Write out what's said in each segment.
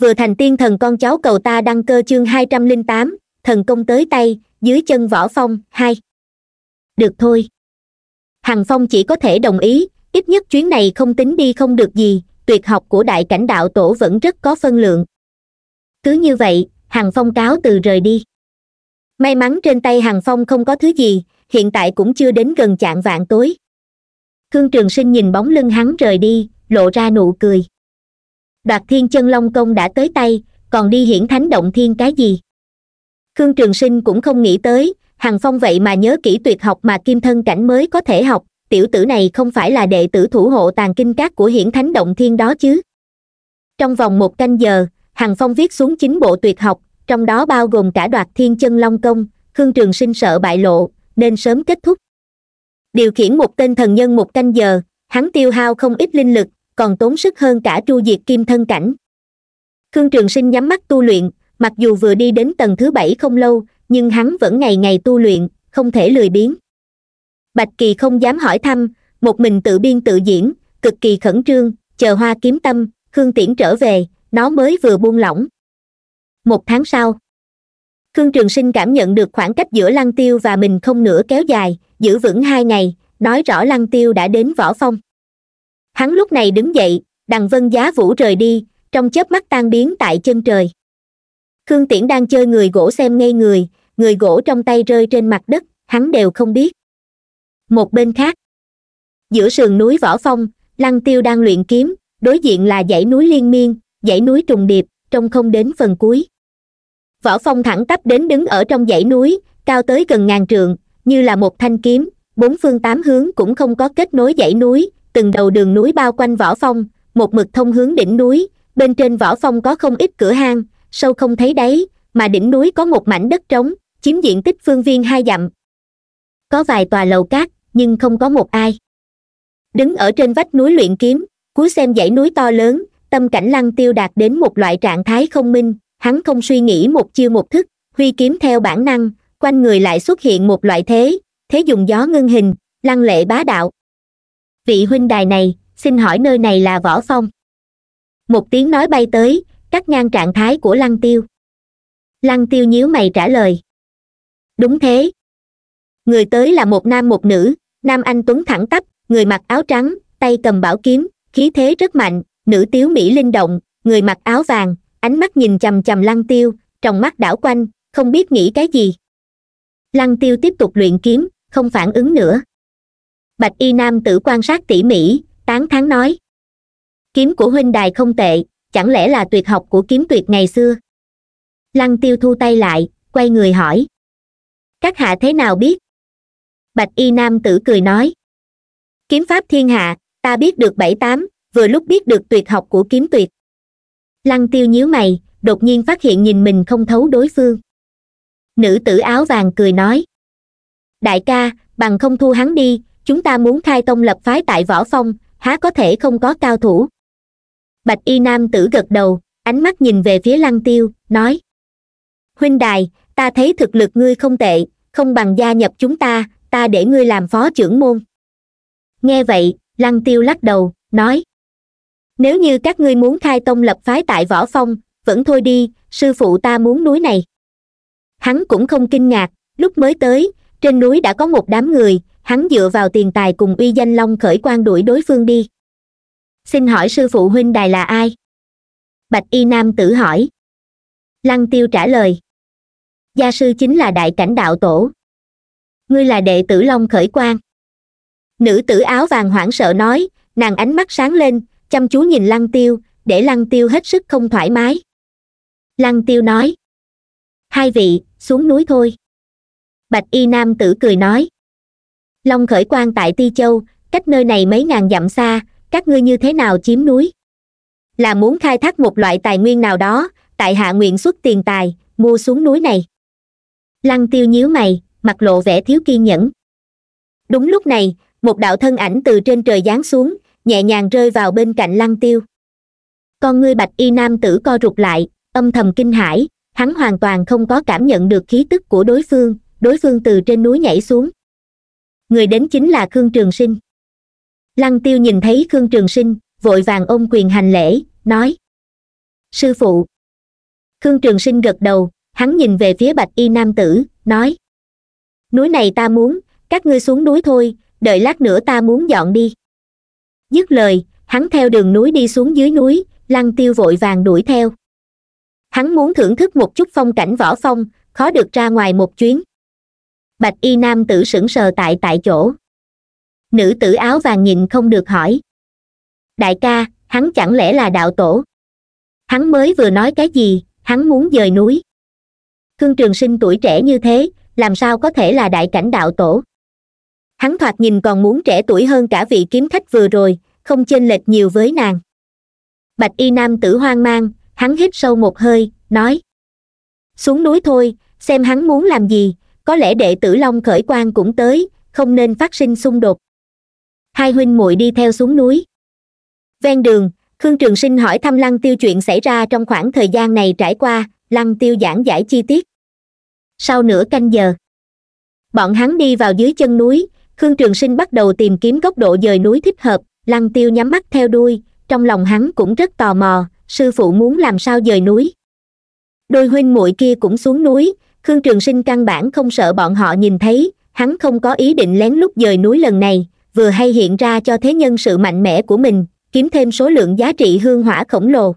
vừa thành tiên thần con cháu cầu ta đăng cơ chương hai trăm linh tám thần công tới tay dưới chân võ phong hai được thôi hằng phong chỉ có thể đồng ý ít nhất chuyến này không tính đi không được gì tuyệt học của đại cảnh đạo tổ vẫn rất có phân lượng cứ như vậy hằng phong cáo từ rời đi may mắn trên tay hằng phong không có thứ gì hiện tại cũng chưa đến gần chạng vạn tối khương trường sinh nhìn bóng lưng hắn rời đi lộ ra nụ cười đoạt thiên chân long công đã tới tay còn đi hiển thánh động thiên cái gì khương trường sinh cũng không nghĩ tới hằng phong vậy mà nhớ kỹ tuyệt học mà kim thân cảnh mới có thể học tiểu tử này không phải là đệ tử thủ hộ tàn kinh các của hiển thánh động thiên đó chứ trong vòng một canh giờ hằng phong viết xuống chín bộ tuyệt học trong đó bao gồm cả đoạt thiên chân long công khương trường sinh sợ bại lộ nên sớm kết thúc điều khiển một tên thần nhân một canh giờ hắn tiêu hao không ít linh lực còn tốn sức hơn cả tru diệt kim thân cảnh khương trường sinh nhắm mắt tu luyện mặc dù vừa đi đến tầng thứ bảy không lâu nhưng hắn vẫn ngày ngày tu luyện không thể lười biếng bạch kỳ không dám hỏi thăm một mình tự biên tự diễn cực kỳ khẩn trương chờ hoa kiếm tâm khương tiễn trở về nó mới vừa buông lỏng một tháng sau khương trường sinh cảm nhận được khoảng cách giữa lăng tiêu và mình không nữa kéo dài giữ vững hai ngày nói rõ lăng tiêu đã đến võ phong hắn lúc này đứng dậy đằng vân giá vũ rời đi trong chớp mắt tan biến tại chân trời khương tiễn đang chơi người gỗ xem ngay người người gỗ trong tay rơi trên mặt đất hắn đều không biết một bên khác giữa sườn núi võ phong lăng tiêu đang luyện kiếm đối diện là dãy núi liên miên dãy núi trùng điệp trông không đến phần cuối võ phong thẳng tắp đến đứng ở trong dãy núi cao tới gần ngàn trượng như là một thanh kiếm bốn phương tám hướng cũng không có kết nối dãy núi từng đầu đường núi bao quanh võ phong một mực thông hướng đỉnh núi bên trên võ phong có không ít cửa hang sâu không thấy đáy mà đỉnh núi có một mảnh đất trống chiếm diện tích phương viên hai dặm có vài tòa lầu cát nhưng không có một ai đứng ở trên vách núi luyện kiếm cúi xem dãy núi to lớn tâm cảnh lăng tiêu đạt đến một loại trạng thái không minh hắn không suy nghĩ một chiêu một thức huy kiếm theo bản năng quanh người lại xuất hiện một loại thế thế dùng gió ngưng hình lăng lệ bá đạo vị huynh đài này xin hỏi nơi này là võ phong một tiếng nói bay tới cắt ngang trạng thái của lăng tiêu lăng tiêu nhíu mày trả lời đúng thế người tới là một nam một nữ nam anh tuấn thẳng tắp người mặc áo trắng tay cầm bảo kiếm khí thế rất mạnh nữ tiếu mỹ linh động người mặc áo vàng ánh mắt nhìn chằm chằm lăng tiêu trong mắt đảo quanh không biết nghĩ cái gì lăng tiêu tiếp tục luyện kiếm không phản ứng nữa bạch y nam tử quan sát tỉ mỉ tán thán nói kiếm của huynh đài không tệ chẳng lẽ là tuyệt học của kiếm tuyệt ngày xưa lăng tiêu thu tay lại quay người hỏi các hạ thế nào biết bạch y nam tử cười nói kiếm pháp thiên hạ ta biết được bảy tám vừa lúc biết được tuyệt học của kiếm tuyệt lăng tiêu nhíu mày đột nhiên phát hiện nhìn mình không thấu đối phương nữ tử áo vàng cười nói đại ca bằng không thu hắn đi chúng ta muốn khai tông lập phái tại võ phong há có thể không có cao thủ bạch y nam tử gật đầu ánh mắt nhìn về phía lăng tiêu nói huynh đài ta thấy thực lực ngươi không tệ không bằng gia nhập chúng ta ta để ngươi làm phó trưởng môn nghe vậy lăng tiêu lắc đầu nói nếu như các ngươi muốn khai tông lập phái tại võ phong vẫn thôi đi sư phụ ta muốn núi này hắn cũng không kinh ngạc lúc mới tới trên núi đã có một đám người hắn dựa vào tiền tài cùng uy danh long khởi quan đuổi đối phương đi xin hỏi sư phụ huynh đài là ai bạch y nam tử hỏi lăng tiêu trả lời gia sư chính là đại cảnh đạo tổ ngươi là đệ tử long khởi quan nữ tử áo vàng hoảng sợ nói nàng ánh mắt sáng lên chăm chú nhìn lăng tiêu để lăng tiêu hết sức không thoải mái lăng tiêu nói hai vị xuống núi thôi bạch y nam tử cười nói long khởi quan tại ti châu cách nơi này mấy ngàn dặm xa các ngươi như thế nào chiếm núi là muốn khai thác một loại tài nguyên nào đó tại hạ nguyện xuất tiền tài mua xuống núi này lăng tiêu nhíu mày mặt lộ vẻ thiếu kiên nhẫn đúng lúc này một đạo thân ảnh từ trên trời giáng xuống nhẹ nhàng rơi vào bên cạnh lăng tiêu con ngươi bạch y nam tử co rụt lại âm thầm kinh hãi hắn hoàn toàn không có cảm nhận được khí tức của đối phương đối phương từ trên núi nhảy xuống người đến chính là khương trường sinh lăng tiêu nhìn thấy khương trường sinh vội vàng ôm quyền hành lễ nói sư phụ khương trường sinh gật đầu hắn nhìn về phía bạch y nam tử nói núi này ta muốn các ngươi xuống núi thôi đợi lát nữa ta muốn dọn đi dứt lời hắn theo đường núi đi xuống dưới núi lăng tiêu vội vàng đuổi theo hắn muốn thưởng thức một chút phong cảnh võ phong khó được ra ngoài một chuyến bạch y nam tử sững sờ tại tại chỗ nữ tử áo vàng nhìn không được hỏi đại ca hắn chẳng lẽ là đạo tổ hắn mới vừa nói cái gì hắn muốn dời núi khương trường sinh tuổi trẻ như thế làm sao có thể là đại cảnh đạo tổ hắn thoạt nhìn còn muốn trẻ tuổi hơn cả vị kiếm khách vừa rồi không chênh lệch nhiều với nàng bạch y nam tử hoang mang hắn hít sâu một hơi nói xuống núi thôi xem hắn muốn làm gì có lẽ đệ tử long khởi quan cũng tới không nên phát sinh xung đột hai huynh muội đi theo xuống núi ven đường khương trường sinh hỏi thăm lăng tiêu chuyện xảy ra trong khoảng thời gian này trải qua lăng tiêu giảng giải chi tiết sau nửa canh giờ bọn hắn đi vào dưới chân núi khương trường sinh bắt đầu tìm kiếm góc độ dời núi thích hợp lăng tiêu nhắm mắt theo đuôi trong lòng hắn cũng rất tò mò sư phụ muốn làm sao dời núi đôi huynh muội kia cũng xuống núi khương trường sinh căn bản không sợ bọn họ nhìn thấy hắn không có ý định lén lút dời núi lần này vừa hay hiện ra cho thế nhân sự mạnh mẽ của mình kiếm thêm số lượng giá trị hương hỏa khổng lồ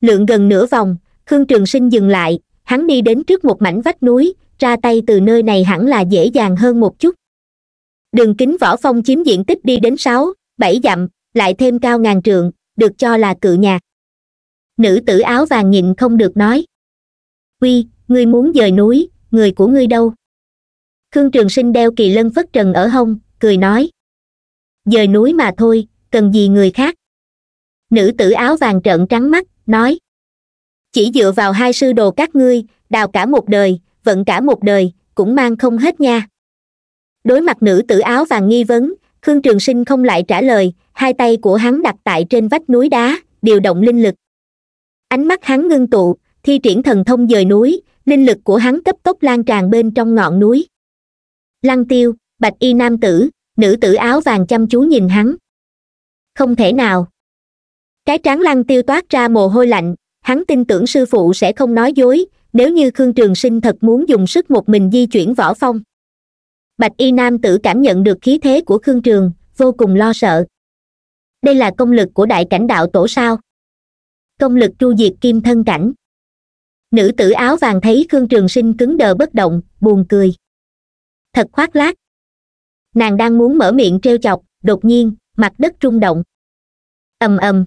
lượng gần nửa vòng khương trường sinh dừng lại hắn đi đến trước một mảnh vách núi ra tay từ nơi này hẳn là dễ dàng hơn một chút đường kính võ phong chiếm diện tích đi đến sáu bảy dặm lại thêm cao ngàn trượng được cho là cự nhạc nữ tử áo vàng nhìn không được nói quy ngươi muốn dời núi người của ngươi đâu khương trường sinh đeo kỳ lân phất trần ở hông cười nói dời núi mà thôi cần gì người khác nữ tử áo vàng trợn trắng mắt nói chỉ dựa vào hai sư đồ các ngươi đào cả một đời vận cả một đời cũng mang không hết nha đối mặt nữ tử áo vàng nghi vấn khương trường sinh không lại trả lời hai tay của hắn đặt tại trên vách núi đá điều động linh lực ánh mắt hắn ngưng tụ thi triển thần thông dời núi linh lực của hắn cấp tốc lan tràn bên trong ngọn núi lăng tiêu bạch y nam tử nữ tử áo vàng chăm chú nhìn hắn không thể nào cái trán lăng tiêu toát ra mồ hôi lạnh hắn tin tưởng sư phụ sẽ không nói dối nếu như khương trường sinh thật muốn dùng sức một mình di chuyển võ phong bạch y nam tử cảm nhận được khí thế của khương trường vô cùng lo sợ đây là công lực của đại cảnh đạo tổ sao công lực tru diệt kim thân cảnh nữ tử áo vàng thấy khương trường sinh cứng đờ bất động buồn cười thật khoác lác nàng đang muốn mở miệng treo chọc đột nhiên mặt đất rung động ầm ầm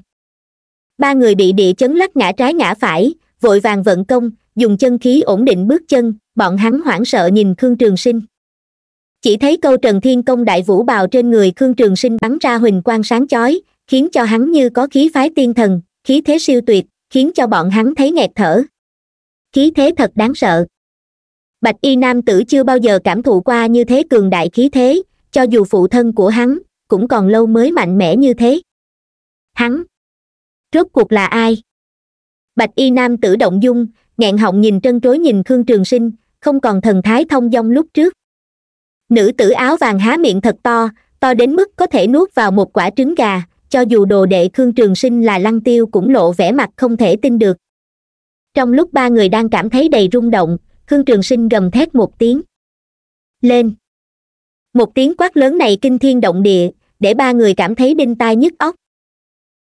ba người bị địa chấn lắc ngã trái ngã phải vội vàng vận công dùng chân khí ổn định bước chân bọn hắn hoảng sợ nhìn khương trường sinh chỉ thấy câu trần thiên công đại vũ bào trên người khương trường sinh bắn ra huỳnh quang sáng chói khiến cho hắn như có khí phái tiên thần khí thế siêu tuyệt khiến cho bọn hắn thấy nghẹt thở khí thế thật đáng sợ bạch y nam tử chưa bao giờ cảm thụ qua như thế cường đại khí thế cho dù phụ thân của hắn cũng còn lâu mới mạnh mẽ như thế hắn rốt cuộc là ai bạch y nam tử động dung nghẹn họng nhìn trân trối nhìn khương trường sinh không còn thần thái thông dong lúc trước nữ tử áo vàng há miệng thật to to đến mức có thể nuốt vào một quả trứng gà cho dù đồ đệ khương trường sinh là lăng tiêu cũng lộ vẻ mặt không thể tin được trong lúc ba người đang cảm thấy đầy rung động khương trường sinh gầm thét một tiếng lên một tiếng quát lớn này kinh thiên động địa để ba người cảm thấy đinh tai nhức óc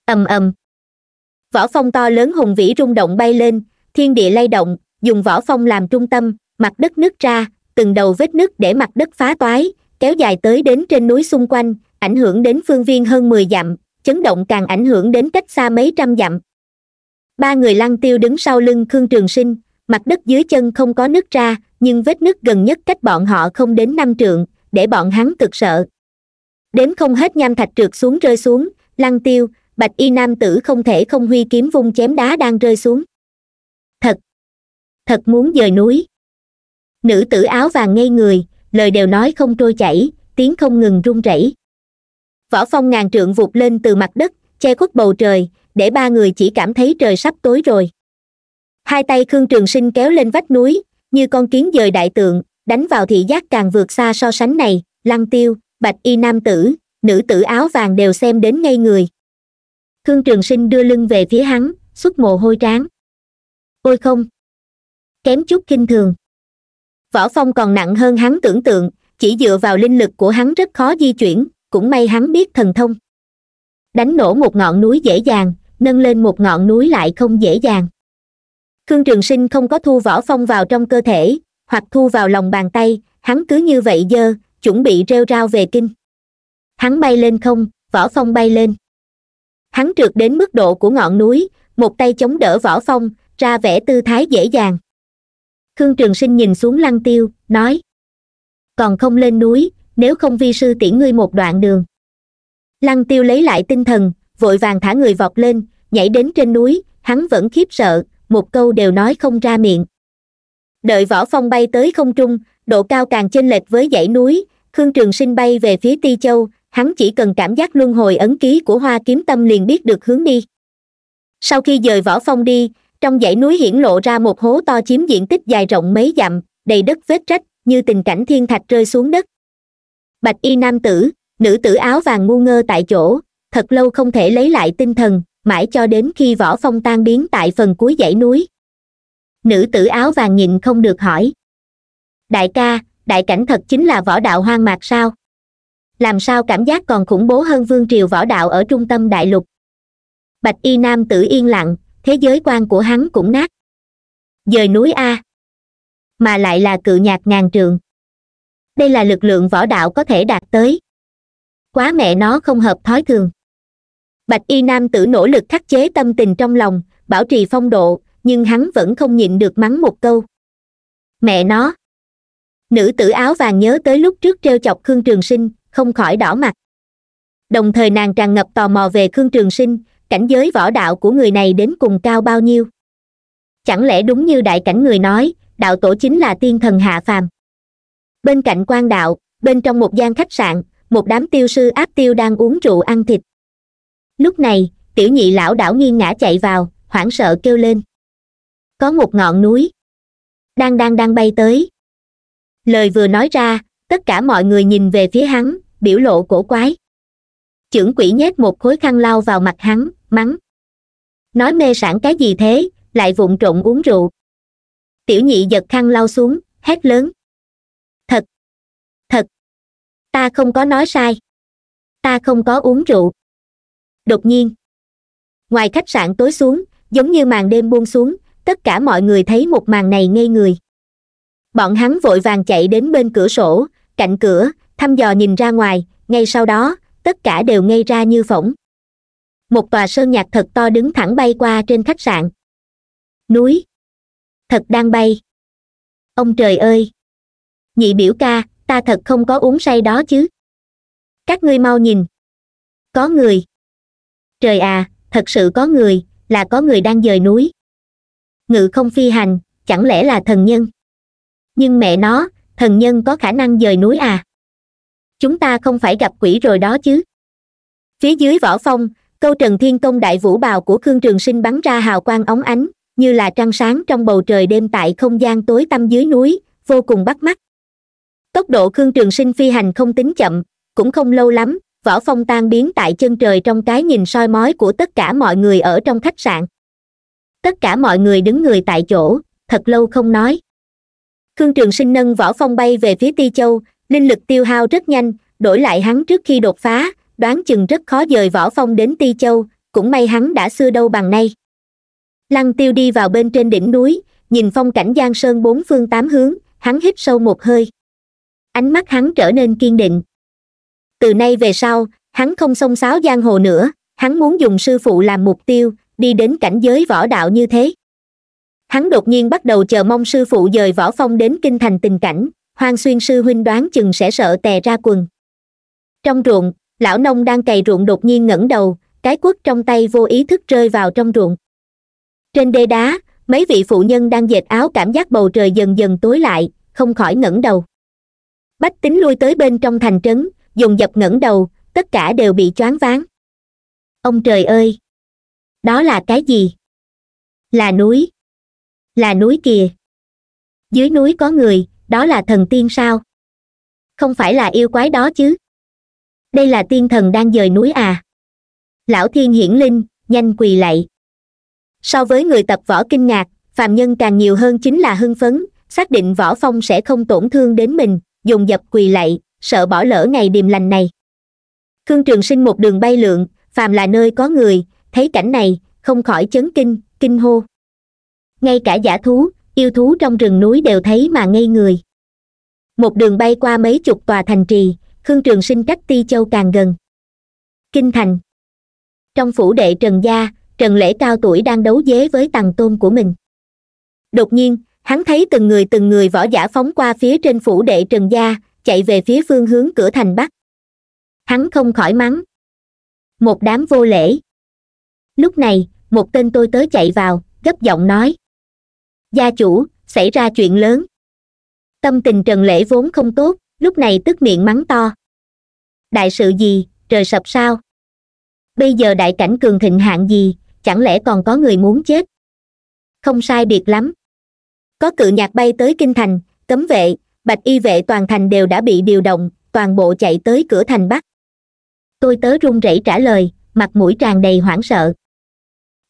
ầm ầm võ phong to lớn hùng vĩ rung động bay lên thiên địa lay động dùng võ phong làm trung tâm mặt đất nứt ra từng đầu vết nứt để mặt đất phá toái kéo dài tới đến trên núi xung quanh ảnh hưởng đến phương viên hơn mười dặm chấn động càng ảnh hưởng đến cách xa mấy trăm dặm ba người lăng tiêu đứng sau lưng khương trường sinh mặt đất dưới chân không có nước ra nhưng vết nước gần nhất cách bọn họ không đến năm trượng để bọn hắn cực sợ đến không hết nham thạch trượt xuống rơi xuống lăng tiêu bạch y nam tử không thể không huy kiếm vung chém đá đang rơi xuống thật thật muốn dời núi nữ tử áo vàng ngây người lời đều nói không trôi chảy tiếng không ngừng run rẩy võ phong ngàn trượng vụt lên từ mặt đất che khuất bầu trời để ba người chỉ cảm thấy trời sắp tối rồi hai tay khương trường sinh kéo lên vách núi như con kiến dời đại tượng đánh vào thị giác càng vượt xa so sánh này lăng tiêu bạch y nam tử nữ tử áo vàng đều xem đến ngay người khương trường sinh đưa lưng về phía hắn xuất mồ hôi tráng ôi không kém chút kinh thường võ phong còn nặng hơn hắn tưởng tượng chỉ dựa vào linh lực của hắn rất khó di chuyển cũng may hắn biết thần thông đánh nổ một ngọn núi dễ dàng nâng lên một ngọn núi lại không dễ dàng khương trường sinh không có thu võ phong vào trong cơ thể hoặc thu vào lòng bàn tay hắn cứ như vậy dơ chuẩn bị rêu rao về kinh hắn bay lên không võ phong bay lên hắn trượt đến mức độ của ngọn núi một tay chống đỡ võ phong ra vẻ tư thái dễ dàng khương trường sinh nhìn xuống lăng tiêu nói còn không lên núi nếu không vi sư tiễn ngươi một đoạn đường lăng tiêu lấy lại tinh thần vội vàng thả người vọt lên nhảy đến trên núi hắn vẫn khiếp sợ một câu đều nói không ra miệng đợi võ phong bay tới không trung độ cao càng chênh lệch với dãy núi khương trường sinh bay về phía ti châu hắn chỉ cần cảm giác luân hồi ấn ký của hoa kiếm tâm liền biết được hướng đi sau khi dời võ phong đi trong dãy núi hiển lộ ra một hố to chiếm diện tích dài rộng mấy dặm đầy đất vết rách như tình cảnh thiên thạch rơi xuống đất bạch y nam tử nữ tử áo vàng ngu ngơ tại chỗ thật lâu không thể lấy lại tinh thần mãi cho đến khi võ phong tan biến tại phần cuối dãy núi nữ tử áo vàng nhìn không được hỏi đại ca đại cảnh thật chính là võ đạo hoang mạc sao làm sao cảm giác còn khủng bố hơn vương triều võ đạo ở trung tâm đại lục bạch y nam tử yên lặng thế giới quan của hắn cũng nát dời núi a mà lại là cự nhạc ngàn trường đây là lực lượng võ đạo có thể đạt tới quá mẹ nó không hợp thói thường bạch y nam tử nỗ lực khắc chế tâm tình trong lòng bảo trì phong độ nhưng hắn vẫn không nhịn được mắng một câu mẹ nó nữ tử áo vàng nhớ tới lúc trước t chọc khương trường sinh không khỏi đỏ mặt đồng thời nàng tràn ngập tò mò về khương trường sinh cảnh giới võ đạo của người này đến cùng cao bao nhiêu chẳng lẽ đúng như đại cảnh người nói đạo tổ chính là tiên thần hạ phàm bên cạnh quan đạo bên trong một gian khách sạn một đám tiêu sư áp tiêu đang uống rượu ăn thịt lúc này tiểu nhị lão đảo nghiêng ngã chạy vào hoảng sợ kêu lên có một ngọn núi đang đang đang bay tới lời vừa nói ra tất cả mọi người nhìn về phía hắn biểu lộ cổ quái chưởng quỷ nhét một khối khăn lau vào mặt hắn mắng nói mê sản cái gì thế lại vụn trộn uống rượu tiểu nhị giật khăn lau xuống hét lớn thật thật ta không có nói sai ta không có uống rượu đột nhiên ngoài khách sạn tối xuống giống như màn đêm buông xuống tất cả mọi người thấy một màn này ngây người bọn hắn vội vàng chạy đến bên cửa sổ cạnh cửa thăm dò nhìn ra ngoài ngay sau đó tất cả đều ngây ra như phỏng một tòa sơn nhạc thật to đứng thẳng bay qua trên khách sạn núi thật đang bay ông trời ơi nhị biểu ca ta thật không có uống say đó chứ các ngươi mau nhìn có người trời à thật sự có người là có người đang dời núi ngự không phi hành chẳng lẽ là thần nhân nhưng mẹ nó thần nhân có khả năng dời núi à chúng ta không phải gặp quỷ rồi đó chứ phía dưới võ phong câu trần thiên công đại vũ bào của khương trường sinh bắn ra hào quang óng ánh như là trăng sáng trong bầu trời đêm tại không gian tối tăm dưới núi vô cùng bắt mắt tốc độ khương trường sinh phi hành không tính chậm cũng không lâu lắm võ phong tan biến tại chân trời trong cái nhìn soi mói của tất cả mọi người ở trong khách sạn tất cả mọi người đứng người tại chỗ thật lâu không nói khương trường sinh nâng võ phong bay về phía ti châu linh lực tiêu hao rất nhanh đổi lại hắn trước khi đột phá đoán chừng rất khó dời võ phong đến ti châu cũng may hắn đã xưa đâu bằng nay lăng tiêu đi vào bên trên đỉnh núi nhìn phong cảnh giang sơn bốn phương tám hướng hắn hít sâu một hơi ánh mắt hắn trở nên kiên định từ nay về sau hắn không xông xáo giang hồ nữa hắn muốn dùng sư phụ làm mục tiêu đi đến cảnh giới võ đạo như thế hắn đột nhiên bắt đầu chờ mong sư phụ dời võ phong đến kinh thành tình cảnh hoang xuyên sư huynh đoán chừng sẽ sợ tè ra quần trong ruộng lão nông đang cày ruộng đột nhiên ngẩng đầu cái quất trong tay vô ý thức rơi vào trong ruộng trên đê đá mấy vị phụ nhân đang dệt áo cảm giác bầu trời dần dần tối lại không khỏi ngẩng đầu bách tính lui tới bên trong thành trấn dùng dập ngẩng đầu tất cả đều bị choáng váng ông trời ơi đó là cái gì là núi là núi kìa dưới núi có người đó là thần tiên sao không phải là yêu quái đó chứ đây là tiên thần đang dời núi à lão thiên hiển linh nhanh quỳ lạy so với người tập võ kinh ngạc phàm nhân càng nhiều hơn chính là hưng phấn xác định võ phong sẽ không tổn thương đến mình dùng dập quỳ lạy sợ bỏ lỡ ngày điềm lành này khương trường sinh một đường bay lượn phàm là nơi có người thấy cảnh này không khỏi chấn kinh kinh hô ngay cả giả thú yêu thú trong rừng núi đều thấy mà ngây người một đường bay qua mấy chục tòa thành trì khương trường sinh cách ti châu càng gần kinh thành trong phủ đệ trần gia trần lễ cao tuổi đang đấu dế với Tầng tôn của mình đột nhiên hắn thấy từng người từng người võ giả phóng qua phía trên phủ đệ trần gia chạy về phía phương hướng cửa thành bắc hắn không khỏi mắng một đám vô lễ lúc này một tên tôi tớ chạy vào gấp giọng nói gia chủ xảy ra chuyện lớn tâm tình trần lễ vốn không tốt lúc này tức miệng mắng to đại sự gì trời sập sao bây giờ đại cảnh cường thịnh hạng gì chẳng lẽ còn có người muốn chết không sai biệt lắm có cự nhạc bay tới kinh thành cấm vệ bạch y vệ toàn thành đều đã bị điều động toàn bộ chạy tới cửa thành bắc tôi tớ run rẩy trả lời mặt mũi tràn đầy hoảng sợ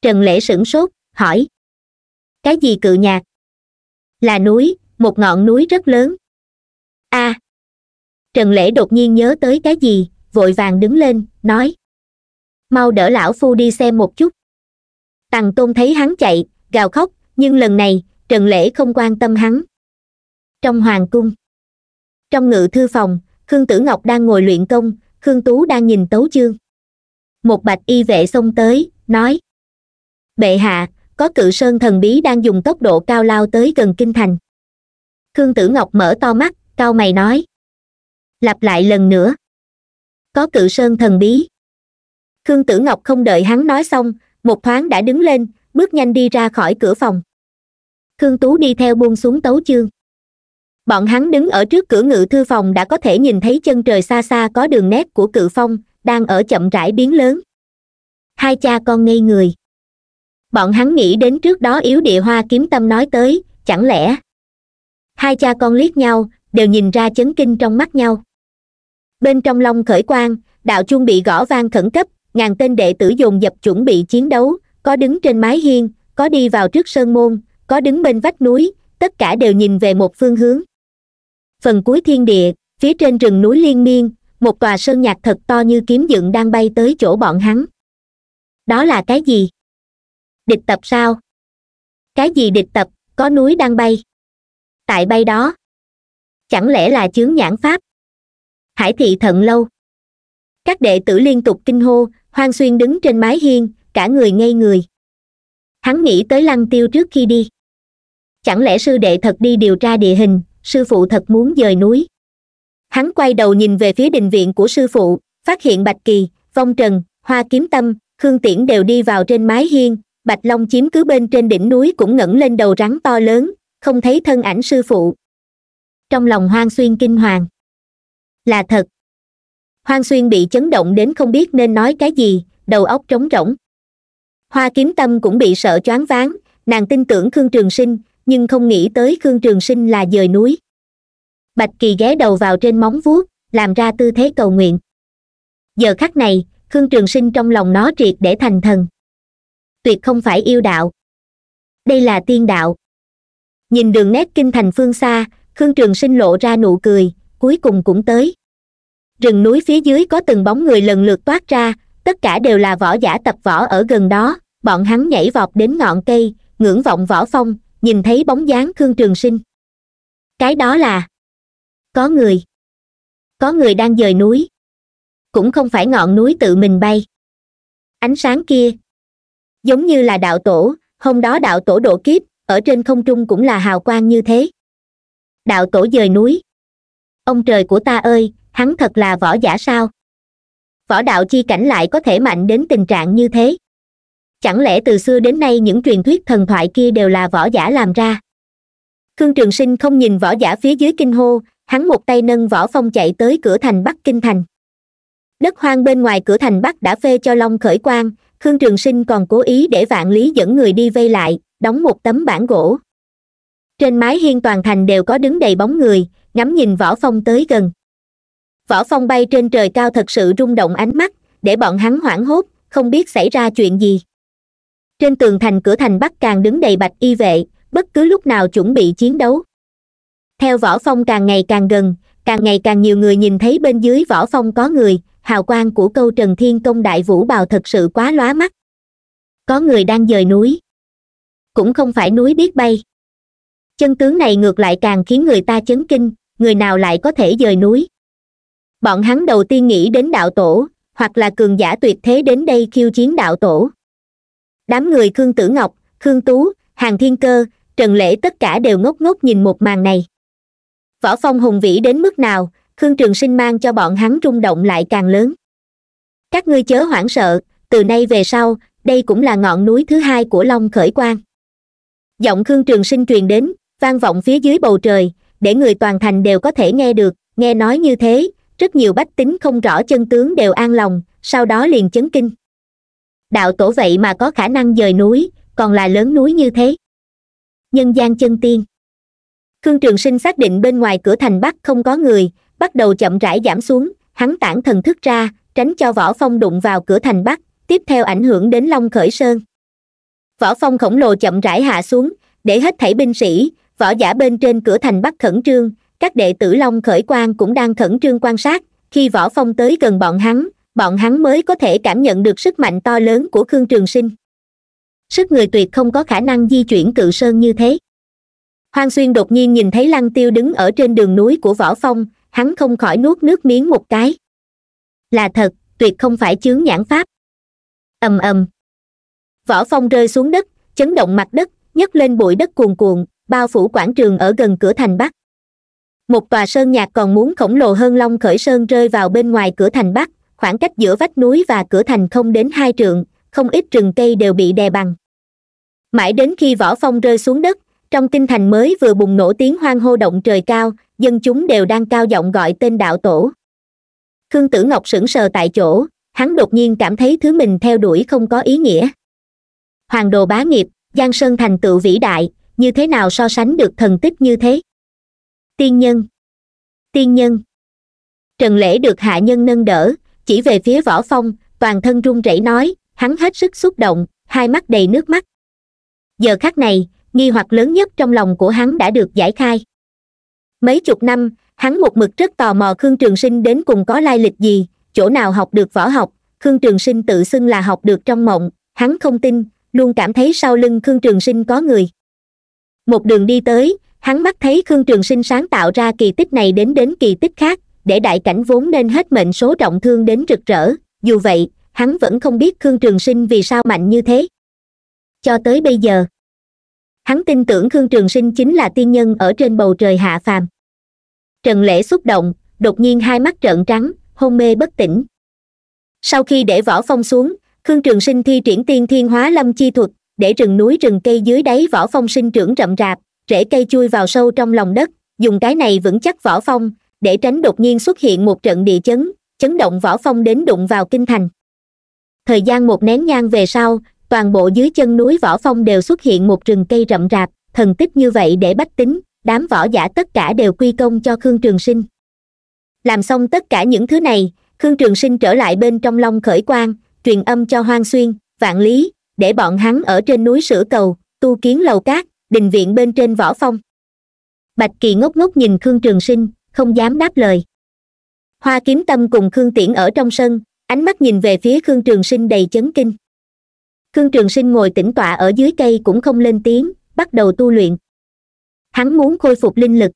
trần lễ sửng sốt hỏi cái gì cự nhạc là núi một ngọn núi rất lớn a à, trần lễ đột nhiên nhớ tới cái gì vội vàng đứng lên nói mau đỡ lão phu đi xem một chút tằng tôn thấy hắn chạy gào khóc nhưng lần này trần lễ không quan tâm hắn trong hoàng cung trong ngự thư phòng khương tử ngọc đang ngồi luyện công khương tú đang nhìn tấu chương một bạch y vệ xông tới nói bệ hạ có cự sơn thần bí đang dùng tốc độ cao lao tới gần kinh thành khương tử ngọc mở to mắt cao mày nói lặp lại lần nữa có cự sơn thần bí khương tử ngọc không đợi hắn nói xong một thoáng đã đứng lên bước nhanh đi ra khỏi cửa phòng khương tú đi theo buông xuống tấu chương bọn hắn đứng ở trước cửa ngự thư phòng đã có thể nhìn thấy chân trời xa xa có đường nét của cự phong đang ở chậm rãi biến lớn hai cha con ngây người bọn hắn nghĩ đến trước đó yếu địa hoa kiếm tâm nói tới chẳng lẽ hai cha con liếc nhau đều nhìn ra chấn kinh trong mắt nhau bên trong long khởi quan đạo chuông bị gõ vang khẩn cấp ngàn tên đệ tử dồn dập chuẩn bị chiến đấu có đứng trên mái hiên có đi vào trước sơn môn có đứng bên vách núi tất cả đều nhìn về một phương hướng phần cuối thiên địa phía trên rừng núi liên miên một tòa sơn nhạc thật to như kiếm dựng đang bay tới chỗ bọn hắn đó là cái gì địch tập sao cái gì địch tập có núi đang bay tại bay đó chẳng lẽ là chướng nhãn pháp hải thị thận lâu các đệ tử liên tục kinh hô hoang xuyên đứng trên mái hiên cả người ngây người hắn nghĩ tới lăng tiêu trước khi đi chẳng lẽ sư đệ thật đi điều tra địa hình sư phụ thật muốn dời núi hắn quay đầu nhìn về phía đình viện của sư phụ phát hiện bạch kỳ vong trần hoa kiếm tâm khương tiễn đều đi vào trên mái hiên bạch long chiếm cứ bên trên đỉnh núi cũng ngẩng lên đầu rắn to lớn không thấy thân ảnh sư phụ trong lòng hoang xuyên kinh hoàng là thật hoang xuyên bị chấn động đến không biết nên nói cái gì đầu óc trống rỗng hoa kiếm tâm cũng bị sợ choáng váng nàng tin tưởng khương trường sinh nhưng không nghĩ tới khương trường sinh là dời núi bạch kỳ ghé đầu vào trên móng vuốt làm ra tư thế cầu nguyện giờ khắc này khương trường sinh trong lòng nó triệt để thành thần tuyệt không phải yêu đạo đây là tiên đạo nhìn đường nét kinh thành phương xa khương trường sinh lộ ra nụ cười cuối cùng cũng tới rừng núi phía dưới có từng bóng người lần lượt toát ra tất cả đều là võ giả tập võ ở gần đó bọn hắn nhảy vọt đến ngọn cây ngưỡng vọng võ phong nhìn thấy bóng dáng khương trường sinh cái đó là có người có người đang dời núi cũng không phải ngọn núi tự mình bay ánh sáng kia giống như là đạo tổ hôm đó đạo tổ độ kiếp ở trên không trung cũng là hào quang như thế đạo tổ dời núi ông trời của ta ơi hắn thật là võ giả sao võ đạo chi cảnh lại có thể mạnh đến tình trạng như thế chẳng lẽ từ xưa đến nay những truyền thuyết thần thoại kia đều là võ giả làm ra khương trường sinh không nhìn võ giả phía dưới kinh hô hắn một tay nâng võ phong chạy tới cửa thành bắc kinh thành đất hoang bên ngoài cửa thành bắc đã phê cho long khởi quan khương trường sinh còn cố ý để vạn lý dẫn người đi vây lại đóng một tấm bản gỗ trên mái hiên toàn thành đều có đứng đầy bóng người ngắm nhìn võ phong tới gần võ phong bay trên trời cao thật sự rung động ánh mắt để bọn hắn hoảng hốt không biết xảy ra chuyện gì trên tường thành cửa thành bắc càng đứng đầy bạch y vệ bất cứ lúc nào chuẩn bị chiến đấu theo võ phong càng ngày càng gần càng ngày càng nhiều người nhìn thấy bên dưới võ phong có người hào quang của câu trần thiên công đại vũ bào thật sự quá lóa mắt có người đang dời núi cũng không phải núi biết bay chân tướng này ngược lại càng khiến người ta chấn kinh người nào lại có thể dời núi bọn hắn đầu tiên nghĩ đến đạo tổ hoặc là cường giả tuyệt thế đến đây khiêu chiến đạo tổ đám người khương tử ngọc khương tú hàng thiên cơ trần lễ tất cả đều ngốc ngốc nhìn một màn này võ phong hùng vĩ đến mức nào khương trường sinh mang cho bọn hắn rung động lại càng lớn các ngươi chớ hoảng sợ từ nay về sau đây cũng là ngọn núi thứ hai của long khởi quan giọng khương trường sinh truyền đến vang vọng phía dưới bầu trời để người toàn thành đều có thể nghe được nghe nói như thế rất nhiều bách tính không rõ chân tướng đều an lòng sau đó liền chấn kinh đạo tổ vậy mà có khả năng dời núi còn là lớn núi như thế nhân gian chân tiên khương trường sinh xác định bên ngoài cửa thành bắc không có người bắt đầu chậm rãi giảm xuống hắn tản thần thức ra tránh cho võ phong đụng vào cửa thành bắc tiếp theo ảnh hưởng đến long khởi sơn võ phong khổng lồ chậm rãi hạ xuống để hết thảy binh sĩ võ giả bên trên cửa thành bắc khẩn trương các đệ tử long khởi quan cũng đang khẩn trương quan sát khi võ phong tới gần bọn hắn bọn hắn mới có thể cảm nhận được sức mạnh to lớn của khương trường sinh sức người tuyệt không có khả năng di chuyển cự sơn như thế hoang xuyên đột nhiên nhìn thấy lăng tiêu đứng ở trên đường núi của võ phong hắn không khỏi nuốt nước miếng một cái là thật tuyệt không phải chướng nhãn pháp ầm ầm võ phong rơi xuống đất chấn động mặt đất nhấc lên bụi đất cuồn cuộn bao phủ quảng trường ở gần cửa thành bắc một tòa sơn nhạc còn muốn khổng lồ hơn long khởi sơn rơi vào bên ngoài cửa thành bắc khoảng cách giữa vách núi và cửa thành không đến hai trượng không ít rừng cây đều bị đè bằng mãi đến khi võ phong rơi xuống đất trong kinh thành mới vừa bùng nổ tiếng hoang hô động trời cao dân chúng đều đang cao giọng gọi tên đạo tổ khương tử ngọc sững sờ tại chỗ hắn đột nhiên cảm thấy thứ mình theo đuổi không có ý nghĩa hoàng đồ bá nghiệp giang sơn thành tựu vĩ đại như thế nào so sánh được thần tích như thế tiên nhân tiên nhân trần lễ được hạ nhân nâng đỡ chỉ về phía võ phong toàn thân run rẩy nói hắn hết sức xúc động hai mắt đầy nước mắt giờ khắc này nghi hoặc lớn nhất trong lòng của hắn đã được giải khai mấy chục năm hắn một mực rất tò mò khương trường sinh đến cùng có lai lịch gì chỗ nào học được võ học khương trường sinh tự xưng là học được trong mộng hắn không tin luôn cảm thấy sau lưng khương trường sinh có người một đường đi tới hắn mắt thấy khương trường sinh sáng tạo ra kỳ tích này đến đến kỳ tích khác để đại cảnh vốn nên hết mệnh số trọng thương đến rực rỡ dù vậy hắn vẫn không biết khương trường sinh vì sao mạnh như thế cho tới bây giờ hắn tin tưởng khương trường sinh chính là tiên nhân ở trên bầu trời hạ phàm trần lễ xúc động đột nhiên hai mắt trợn trắng hôn mê bất tỉnh sau khi để võ phong xuống khương trường sinh thi triển tiên thiên hóa lâm chi thuật để rừng núi rừng cây dưới đáy võ phong sinh trưởng rậm rạp rễ cây chui vào sâu trong lòng đất dùng cái này vững chắc võ phong để tránh đột nhiên xuất hiện một trận địa chấn chấn động võ phong đến đụng vào kinh thành thời gian một nén nhang về sau toàn bộ dưới chân núi võ phong đều xuất hiện một rừng cây rậm rạp thần tích như vậy để bách tính đám võ giả tất cả đều quy công cho khương trường sinh làm xong tất cả những thứ này khương trường sinh trở lại bên trong long khởi quan truyền âm cho hoang xuyên vạn lý để bọn hắn ở trên núi sửa cầu tu kiến lầu cát đình viện bên trên võ phong bạch kỳ ngốc ngốc nhìn khương trường sinh không dám đáp lời hoa kiếm tâm cùng khương tiễn ở trong sân ánh mắt nhìn về phía khương trường sinh đầy chấn kinh khương trường sinh ngồi tĩnh tọa ở dưới cây cũng không lên tiếng bắt đầu tu luyện hắn muốn khôi phục linh lực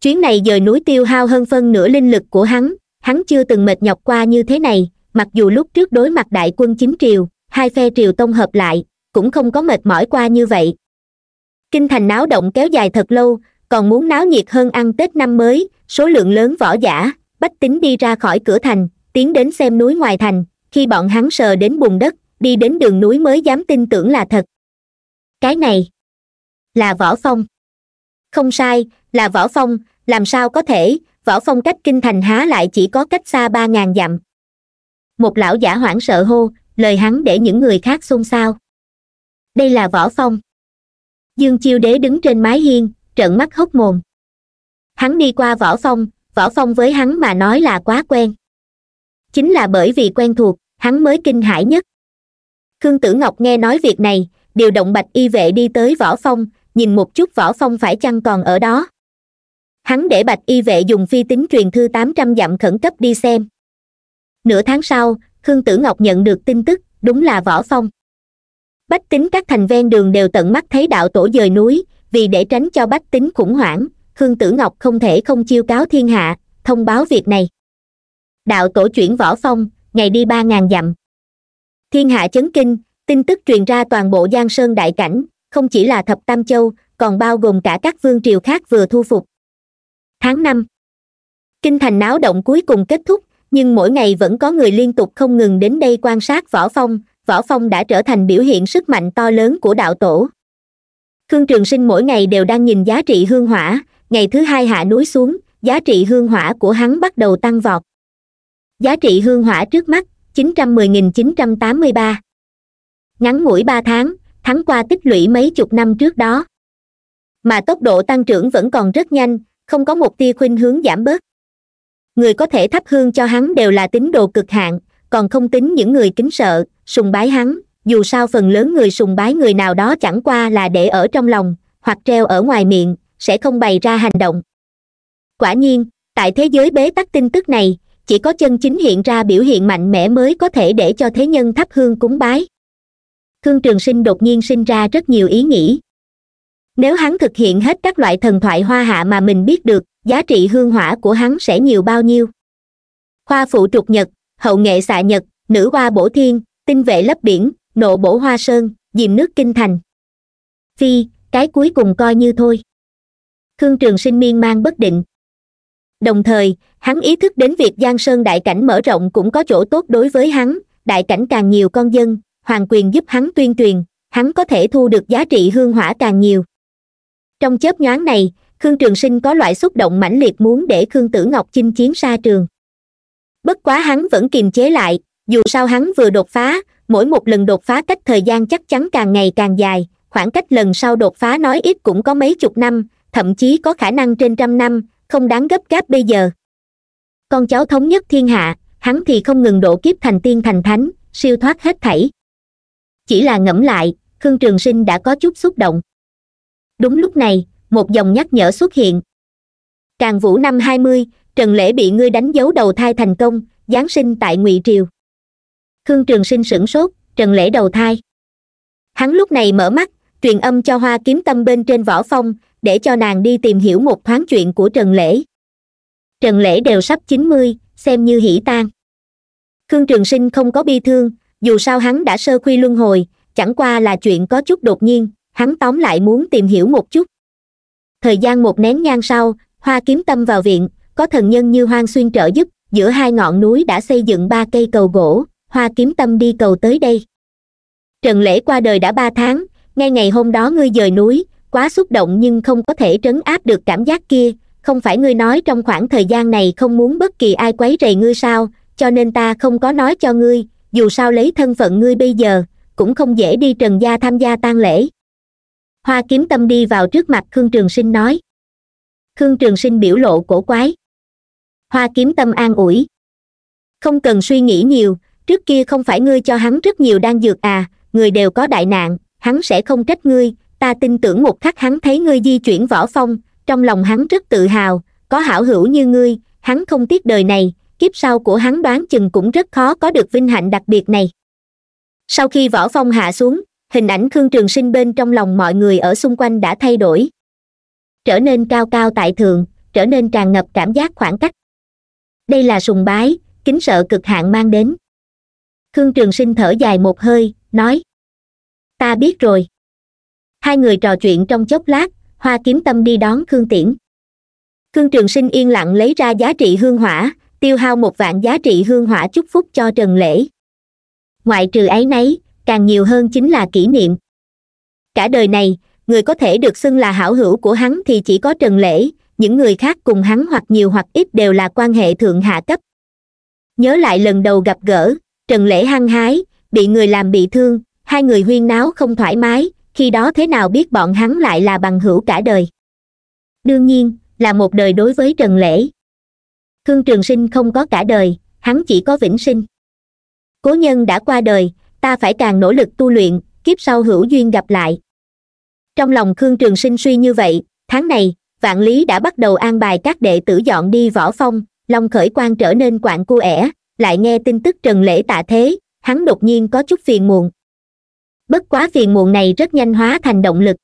chuyến này dời núi tiêu hao hơn phân nửa linh lực của hắn hắn chưa từng mệt nhọc qua như thế này mặc dù lúc trước đối mặt đại quân chính triều hai phe triều tông hợp lại cũng không có mệt mỏi qua như vậy kinh thành náo động kéo dài thật lâu còn muốn náo nhiệt hơn ăn tết năm mới số lượng lớn võ giả bách tính đi ra khỏi cửa thành tiến đến xem núi ngoài thành khi bọn hắn sờ đến bùn đất đi đến đường núi mới dám tin tưởng là thật cái này là võ phong không sai là võ phong làm sao có thể võ phong cách kinh thành há lại chỉ có cách xa ba ngàn dặm một lão giả hoảng sợ hô lời hắn để những người khác xôn xao đây là võ phong dương chiêu đế đứng trên mái hiên trợn mắt hốc mồm hắn đi qua võ phong võ phong với hắn mà nói là quá quen chính là bởi vì quen thuộc hắn mới kinh hãi nhất khương tử ngọc nghe nói việc này điều động bạch y vệ đi tới võ phong nhìn một chút võ phong phải chăng còn ở đó hắn để bạch y vệ dùng phi tính truyền thư tám trăm dặm khẩn cấp đi xem nửa tháng sau khương tử ngọc nhận được tin tức đúng là võ phong bách tính các thành ven đường đều tận mắt thấy đạo tổ dời núi vì để tránh cho bách tính khủng hoảng khương tử ngọc không thể không chiêu cáo thiên hạ thông báo việc này đạo tổ chuyển võ phong ngày đi ba ngàn dặm thiên hạ chấn kinh tin tức truyền ra toàn bộ giang sơn đại cảnh không chỉ là thập tam châu còn bao gồm cả các vương triều khác vừa thu phục tháng năm kinh thành náo động cuối cùng kết thúc nhưng mỗi ngày vẫn có người liên tục không ngừng đến đây quan sát võ phong võ phong đã trở thành biểu hiện sức mạnh to lớn của đạo tổ khương trường sinh mỗi ngày đều đang nhìn giá trị hương hỏa ngày thứ hai hạ núi xuống giá trị hương hỏa của hắn bắt đầu tăng vọt giá trị hương hỏa trước mắt 910.983. ngắn ngủi ba tháng thắng qua tích lũy mấy chục năm trước đó mà tốc độ tăng trưởng vẫn còn rất nhanh không có một tia khuynh hướng giảm bớt người có thể thắp hương cho hắn đều là tín đồ cực hạn còn không tính những người kính sợ sùng bái hắn dù sao phần lớn người sùng bái người nào đó chẳng qua là để ở trong lòng hoặc treo ở ngoài miệng sẽ không bày ra hành động quả nhiên tại thế giới bế tắc tin tức này chỉ có chân chính hiện ra biểu hiện mạnh mẽ mới có thể để cho thế nhân thắp hương cúng bái khương trường sinh đột nhiên sinh ra rất nhiều ý nghĩ nếu hắn thực hiện hết các loại thần thoại hoa hạ mà mình biết được giá trị hương hỏa của hắn sẽ nhiều bao nhiêu khoa phụ trục nhật hậu nghệ xạ nhật nữ hoa bổ thiên tinh vệ lấp biển nộ bổ hoa sơn dìm nước kinh thành phi cái cuối cùng coi như thôi khương trường sinh miên man bất định đồng thời hắn ý thức đến việc giang sơn đại cảnh mở rộng cũng có chỗ tốt đối với hắn đại cảnh càng nhiều con dân hoàng quyền giúp hắn tuyên truyền hắn có thể thu được giá trị hương hỏa càng nhiều trong chớp nhoáng này khương trường sinh có loại xúc động mãnh liệt muốn để khương tử ngọc chinh chiến xa trường bất quá hắn vẫn kiềm chế lại dù sao hắn vừa đột phá mỗi một lần đột phá cách thời gian chắc chắn càng ngày càng dài khoảng cách lần sau đột phá nói ít cũng có mấy chục năm thậm chí có khả năng trên trăm năm không đáng gấp gáp bây giờ con cháu thống nhất thiên hạ hắn thì không ngừng độ kiếp thành tiên thành thánh siêu thoát hết thảy chỉ là ngẫm lại khương trường sinh đã có chút xúc động đúng lúc này một dòng nhắc nhở xuất hiện tràng vũ năm hai mươi trần lễ bị ngươi đánh dấu đầu thai thành công giáng sinh tại ngụy triều khương trường sinh sửng sốt trần lễ đầu thai hắn lúc này mở mắt truyền âm cho hoa kiếm tâm bên trên võ phong để cho nàng đi tìm hiểu một thoáng chuyện của trần lễ trần lễ đều sắp chín mươi xem như hỷ tang. khương trường sinh không có bi thương dù sao hắn đã sơ khuy luân hồi chẳng qua là chuyện có chút đột nhiên hắn tóm lại muốn tìm hiểu một chút thời gian một nén nhang sau hoa kiếm tâm vào viện có thần nhân như hoang xuyên trợ giúp giữa hai ngọn núi đã xây dựng ba cây cầu gỗ hoa kiếm tâm đi cầu tới đây trần lễ qua đời đã ba tháng ngay ngày hôm đó ngươi dời núi quá xúc động nhưng không có thể trấn áp được cảm giác kia không phải ngươi nói trong khoảng thời gian này không muốn bất kỳ ai quấy rầy ngươi sao cho nên ta không có nói cho ngươi dù sao lấy thân phận ngươi bây giờ cũng không dễ đi trần gia tham gia tang lễ hoa kiếm tâm đi vào trước mặt khương trường sinh nói khương trường sinh biểu lộ cổ quái hoa kiếm tâm an ủi không cần suy nghĩ nhiều trước kia không phải ngươi cho hắn rất nhiều đan dược à người đều có đại nạn hắn sẽ không trách ngươi ta tin tưởng một khắc hắn thấy ngươi di chuyển võ phong trong lòng hắn rất tự hào có hảo hữu như ngươi hắn không tiếc đời này kiếp sau của hắn đoán chừng cũng rất khó có được vinh hạnh đặc biệt này sau khi võ phong hạ xuống hình ảnh khương trường sinh bên trong lòng mọi người ở xung quanh đã thay đổi trở nên cao cao tại thượng trở nên tràn ngập cảm giác khoảng cách đây là sùng bái kính sợ cực hạn mang đến khương trường sinh thở dài một hơi nói ta biết rồi hai người trò chuyện trong chốc lát hoa kiếm tâm đi đón khương tiễn khương trường sinh yên lặng lấy ra giá trị hương hỏa tiêu hao một vạn giá trị hương hỏa chúc phúc cho trần lễ ngoại trừ ấy nấy càng nhiều hơn chính là kỷ niệm cả đời này người có thể được xưng là hảo hữu của hắn thì chỉ có trần lễ những người khác cùng hắn hoặc nhiều hoặc ít đều là quan hệ thượng hạ cấp nhớ lại lần đầu gặp gỡ trần lễ hăng hái bị người làm bị thương hai người huyên náo không thoải mái khi đó thế nào biết bọn hắn lại là bằng hữu cả đời đương nhiên là một đời đối với trần lễ khương trường sinh không có cả đời hắn chỉ có vĩnh sinh cố nhân đã qua đời ta phải càng nỗ lực tu luyện kiếp sau hữu duyên gặp lại trong lòng khương trường sinh suy như vậy tháng này vạn lý đã bắt đầu an bài các đệ tử dọn đi võ phong long khởi quan trở nên quạng cu ẻ lại nghe tin tức trần lễ tạ thế hắn đột nhiên có chút phiền muộn bất quá phiền muộn này rất nhanh hóa thành động lực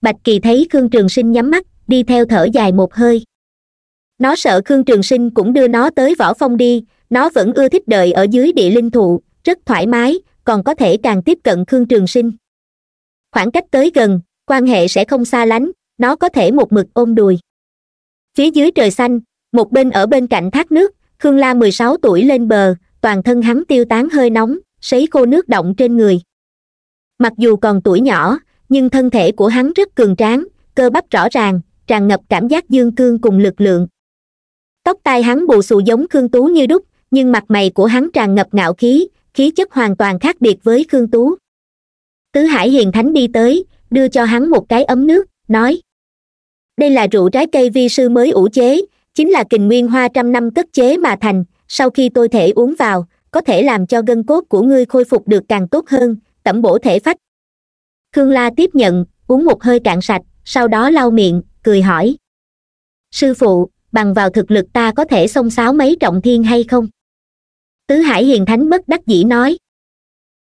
bạch kỳ thấy khương trường sinh nhắm mắt đi theo thở dài một hơi nó sợ khương trường sinh cũng đưa nó tới võ phong đi nó vẫn ưa thích đợi ở dưới địa linh thụ rất thoải mái còn có thể càng tiếp cận khương trường sinh khoảng cách tới gần quan hệ sẽ không xa lánh nó có thể một mực ôm đùi phía dưới trời xanh một bên ở bên cạnh thác nước khương la mười sáu tuổi lên bờ toàn thân hắn tiêu tán hơi nóng sấy khô nước động trên người mặc dù còn tuổi nhỏ nhưng thân thể của hắn rất cường tráng cơ bắp rõ ràng tràn ngập cảm giác dương cương cùng lực lượng tóc tai hắn bù xù giống khương tú như đúc nhưng mặt mày của hắn tràn ngập ngạo khí khí chất hoàn toàn khác biệt với khương tú tứ hải hiền thánh đi tới đưa cho hắn một cái ấm nước nói đây là rượu trái cây vi sư mới ủ chế chính là kình nguyên hoa trăm năm cất chế mà thành sau khi tôi thể uống vào có thể làm cho gân cốt của ngươi khôi phục được càng tốt hơn tẩm bổ thể phách khương la tiếp nhận uống một hơi cạn sạch sau đó lau miệng cười hỏi sư phụ bằng vào thực lực ta có thể xông xáo mấy trọng thiên hay không tứ hải hiền thánh bất đắc dĩ nói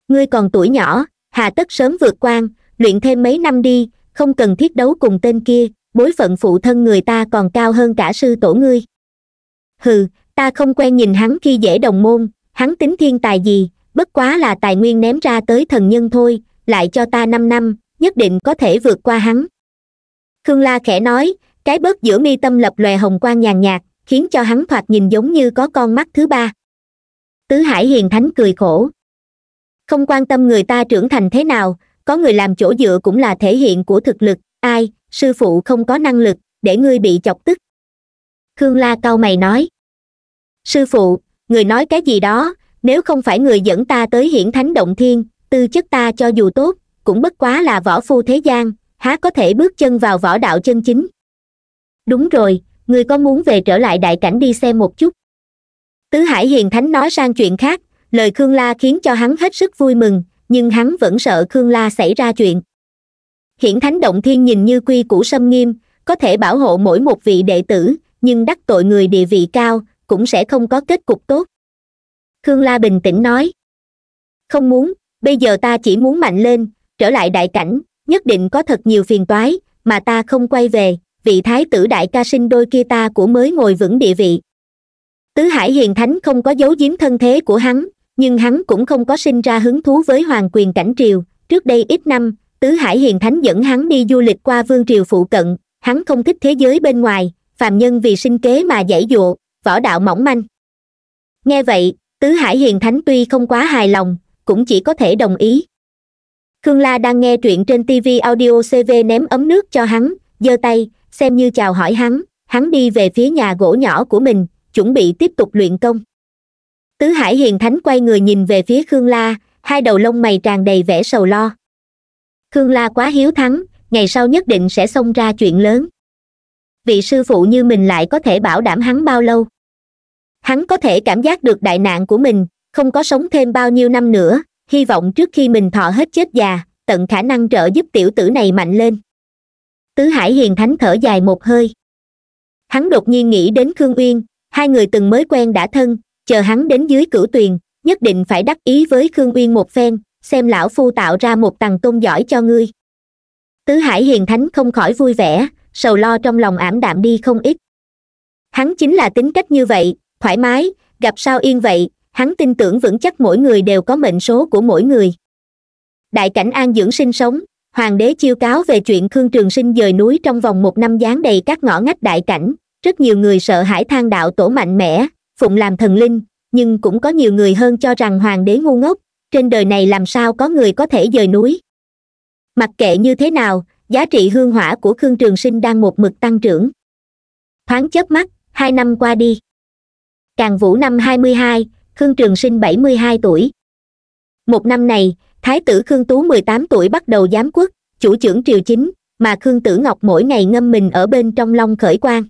ngươi còn tuổi nhỏ hà tất sớm vượt quan luyện thêm mấy năm đi không cần thiết đấu cùng tên kia bối phận phụ thân người ta còn cao hơn cả sư tổ ngươi hừ ta không quen nhìn hắn khi dễ đồng môn hắn tính thiên tài gì bất quá là tài nguyên ném ra tới thần nhân thôi lại cho ta năm năm nhất định có thể vượt qua hắn khương la khẽ nói cái bớt giữa mi tâm lập lòe hồng quang nhàn nhạt khiến cho hắn thoạt nhìn giống như có con mắt thứ ba tứ hải hiền thánh cười khổ không quan tâm người ta trưởng thành thế nào có người làm chỗ dựa cũng là thể hiện của thực lực ai sư phụ không có năng lực để ngươi bị chọc tức khương la cau mày nói sư phụ người nói cái gì đó nếu không phải người dẫn ta tới hiển thánh động thiên tư chất ta cho dù tốt cũng bất quá là võ phu thế gian há có thể bước chân vào võ đạo chân chính đúng rồi người có muốn về trở lại đại cảnh đi xem một chút tứ hải hiền thánh nói sang chuyện khác lời khương la khiến cho hắn hết sức vui mừng nhưng hắn vẫn sợ khương la xảy ra chuyện hiển thánh động thiên nhìn như quy củ sâm nghiêm có thể bảo hộ mỗi một vị đệ tử nhưng đắc tội người địa vị cao cũng sẽ không có kết cục tốt khương la bình tĩnh nói không muốn bây giờ ta chỉ muốn mạnh lên trở lại đại cảnh nhất định có thật nhiều phiền toái mà ta không quay về vị thái tử đại ca sinh đôi kia ta của mới ngồi vững địa vị tứ hải hiền thánh không có dấu giếm thân thế của hắn nhưng hắn cũng không có sinh ra hứng thú với hoàng quyền cảnh triều trước đây ít năm tứ hải hiền thánh dẫn hắn đi du lịch qua vương triều phụ cận hắn không thích thế giới bên ngoài phàm nhân vì sinh kế mà dãy dụa võ đạo mỏng manh nghe vậy tứ hải hiền thánh tuy không quá hài lòng cũng chỉ có thể đồng ý khương la đang nghe truyện trên tv audio cv ném ấm nước cho hắn giơ tay xem như chào hỏi hắn hắn đi về phía nhà gỗ nhỏ của mình chuẩn bị tiếp tục luyện công tứ hải hiền thánh quay người nhìn về phía khương la hai đầu lông mày tràn đầy vẻ sầu lo khương la quá hiếu thắng ngày sau nhất định sẽ xông ra chuyện lớn vị sư phụ như mình lại có thể bảo đảm hắn bao lâu hắn có thể cảm giác được đại nạn của mình không có sống thêm bao nhiêu năm nữa hy vọng trước khi mình thọ hết chết già tận khả năng trợ giúp tiểu tử này mạnh lên tứ hải hiền thánh thở dài một hơi hắn đột nhiên nghĩ đến khương uyên hai người từng mới quen đã thân chờ hắn đến dưới cửu tuyền nhất định phải đắc ý với khương uyên một phen xem lão phu tạo ra một tầng tôn giỏi cho ngươi tứ hải hiền thánh không khỏi vui vẻ sầu lo trong lòng ảm đạm đi không ít hắn chính là tính cách như vậy thoải mái gặp sao yên vậy hắn tin tưởng vững chắc mỗi người đều có mệnh số của mỗi người đại cảnh an dưỡng sinh sống hoàng đế chiêu cáo về chuyện khương trường sinh dời núi trong vòng một năm gián đầy các ngõ ngách đại cảnh rất nhiều người sợ hãi than đạo tổ mạnh mẽ phụng làm thần linh nhưng cũng có nhiều người hơn cho rằng hoàng đế ngu ngốc trên đời này làm sao có người có thể dời núi mặc kệ như thế nào giá trị hương hỏa của khương trường sinh đang một mực tăng trưởng thoáng chớp mắt hai năm qua đi càng vũ năm hai mươi hai khương trường sinh bảy mươi hai tuổi một năm này thái tử khương tú mười tám tuổi bắt đầu giám quốc chủ trưởng triều chính mà khương tử ngọc mỗi ngày ngâm mình ở bên trong long khởi quan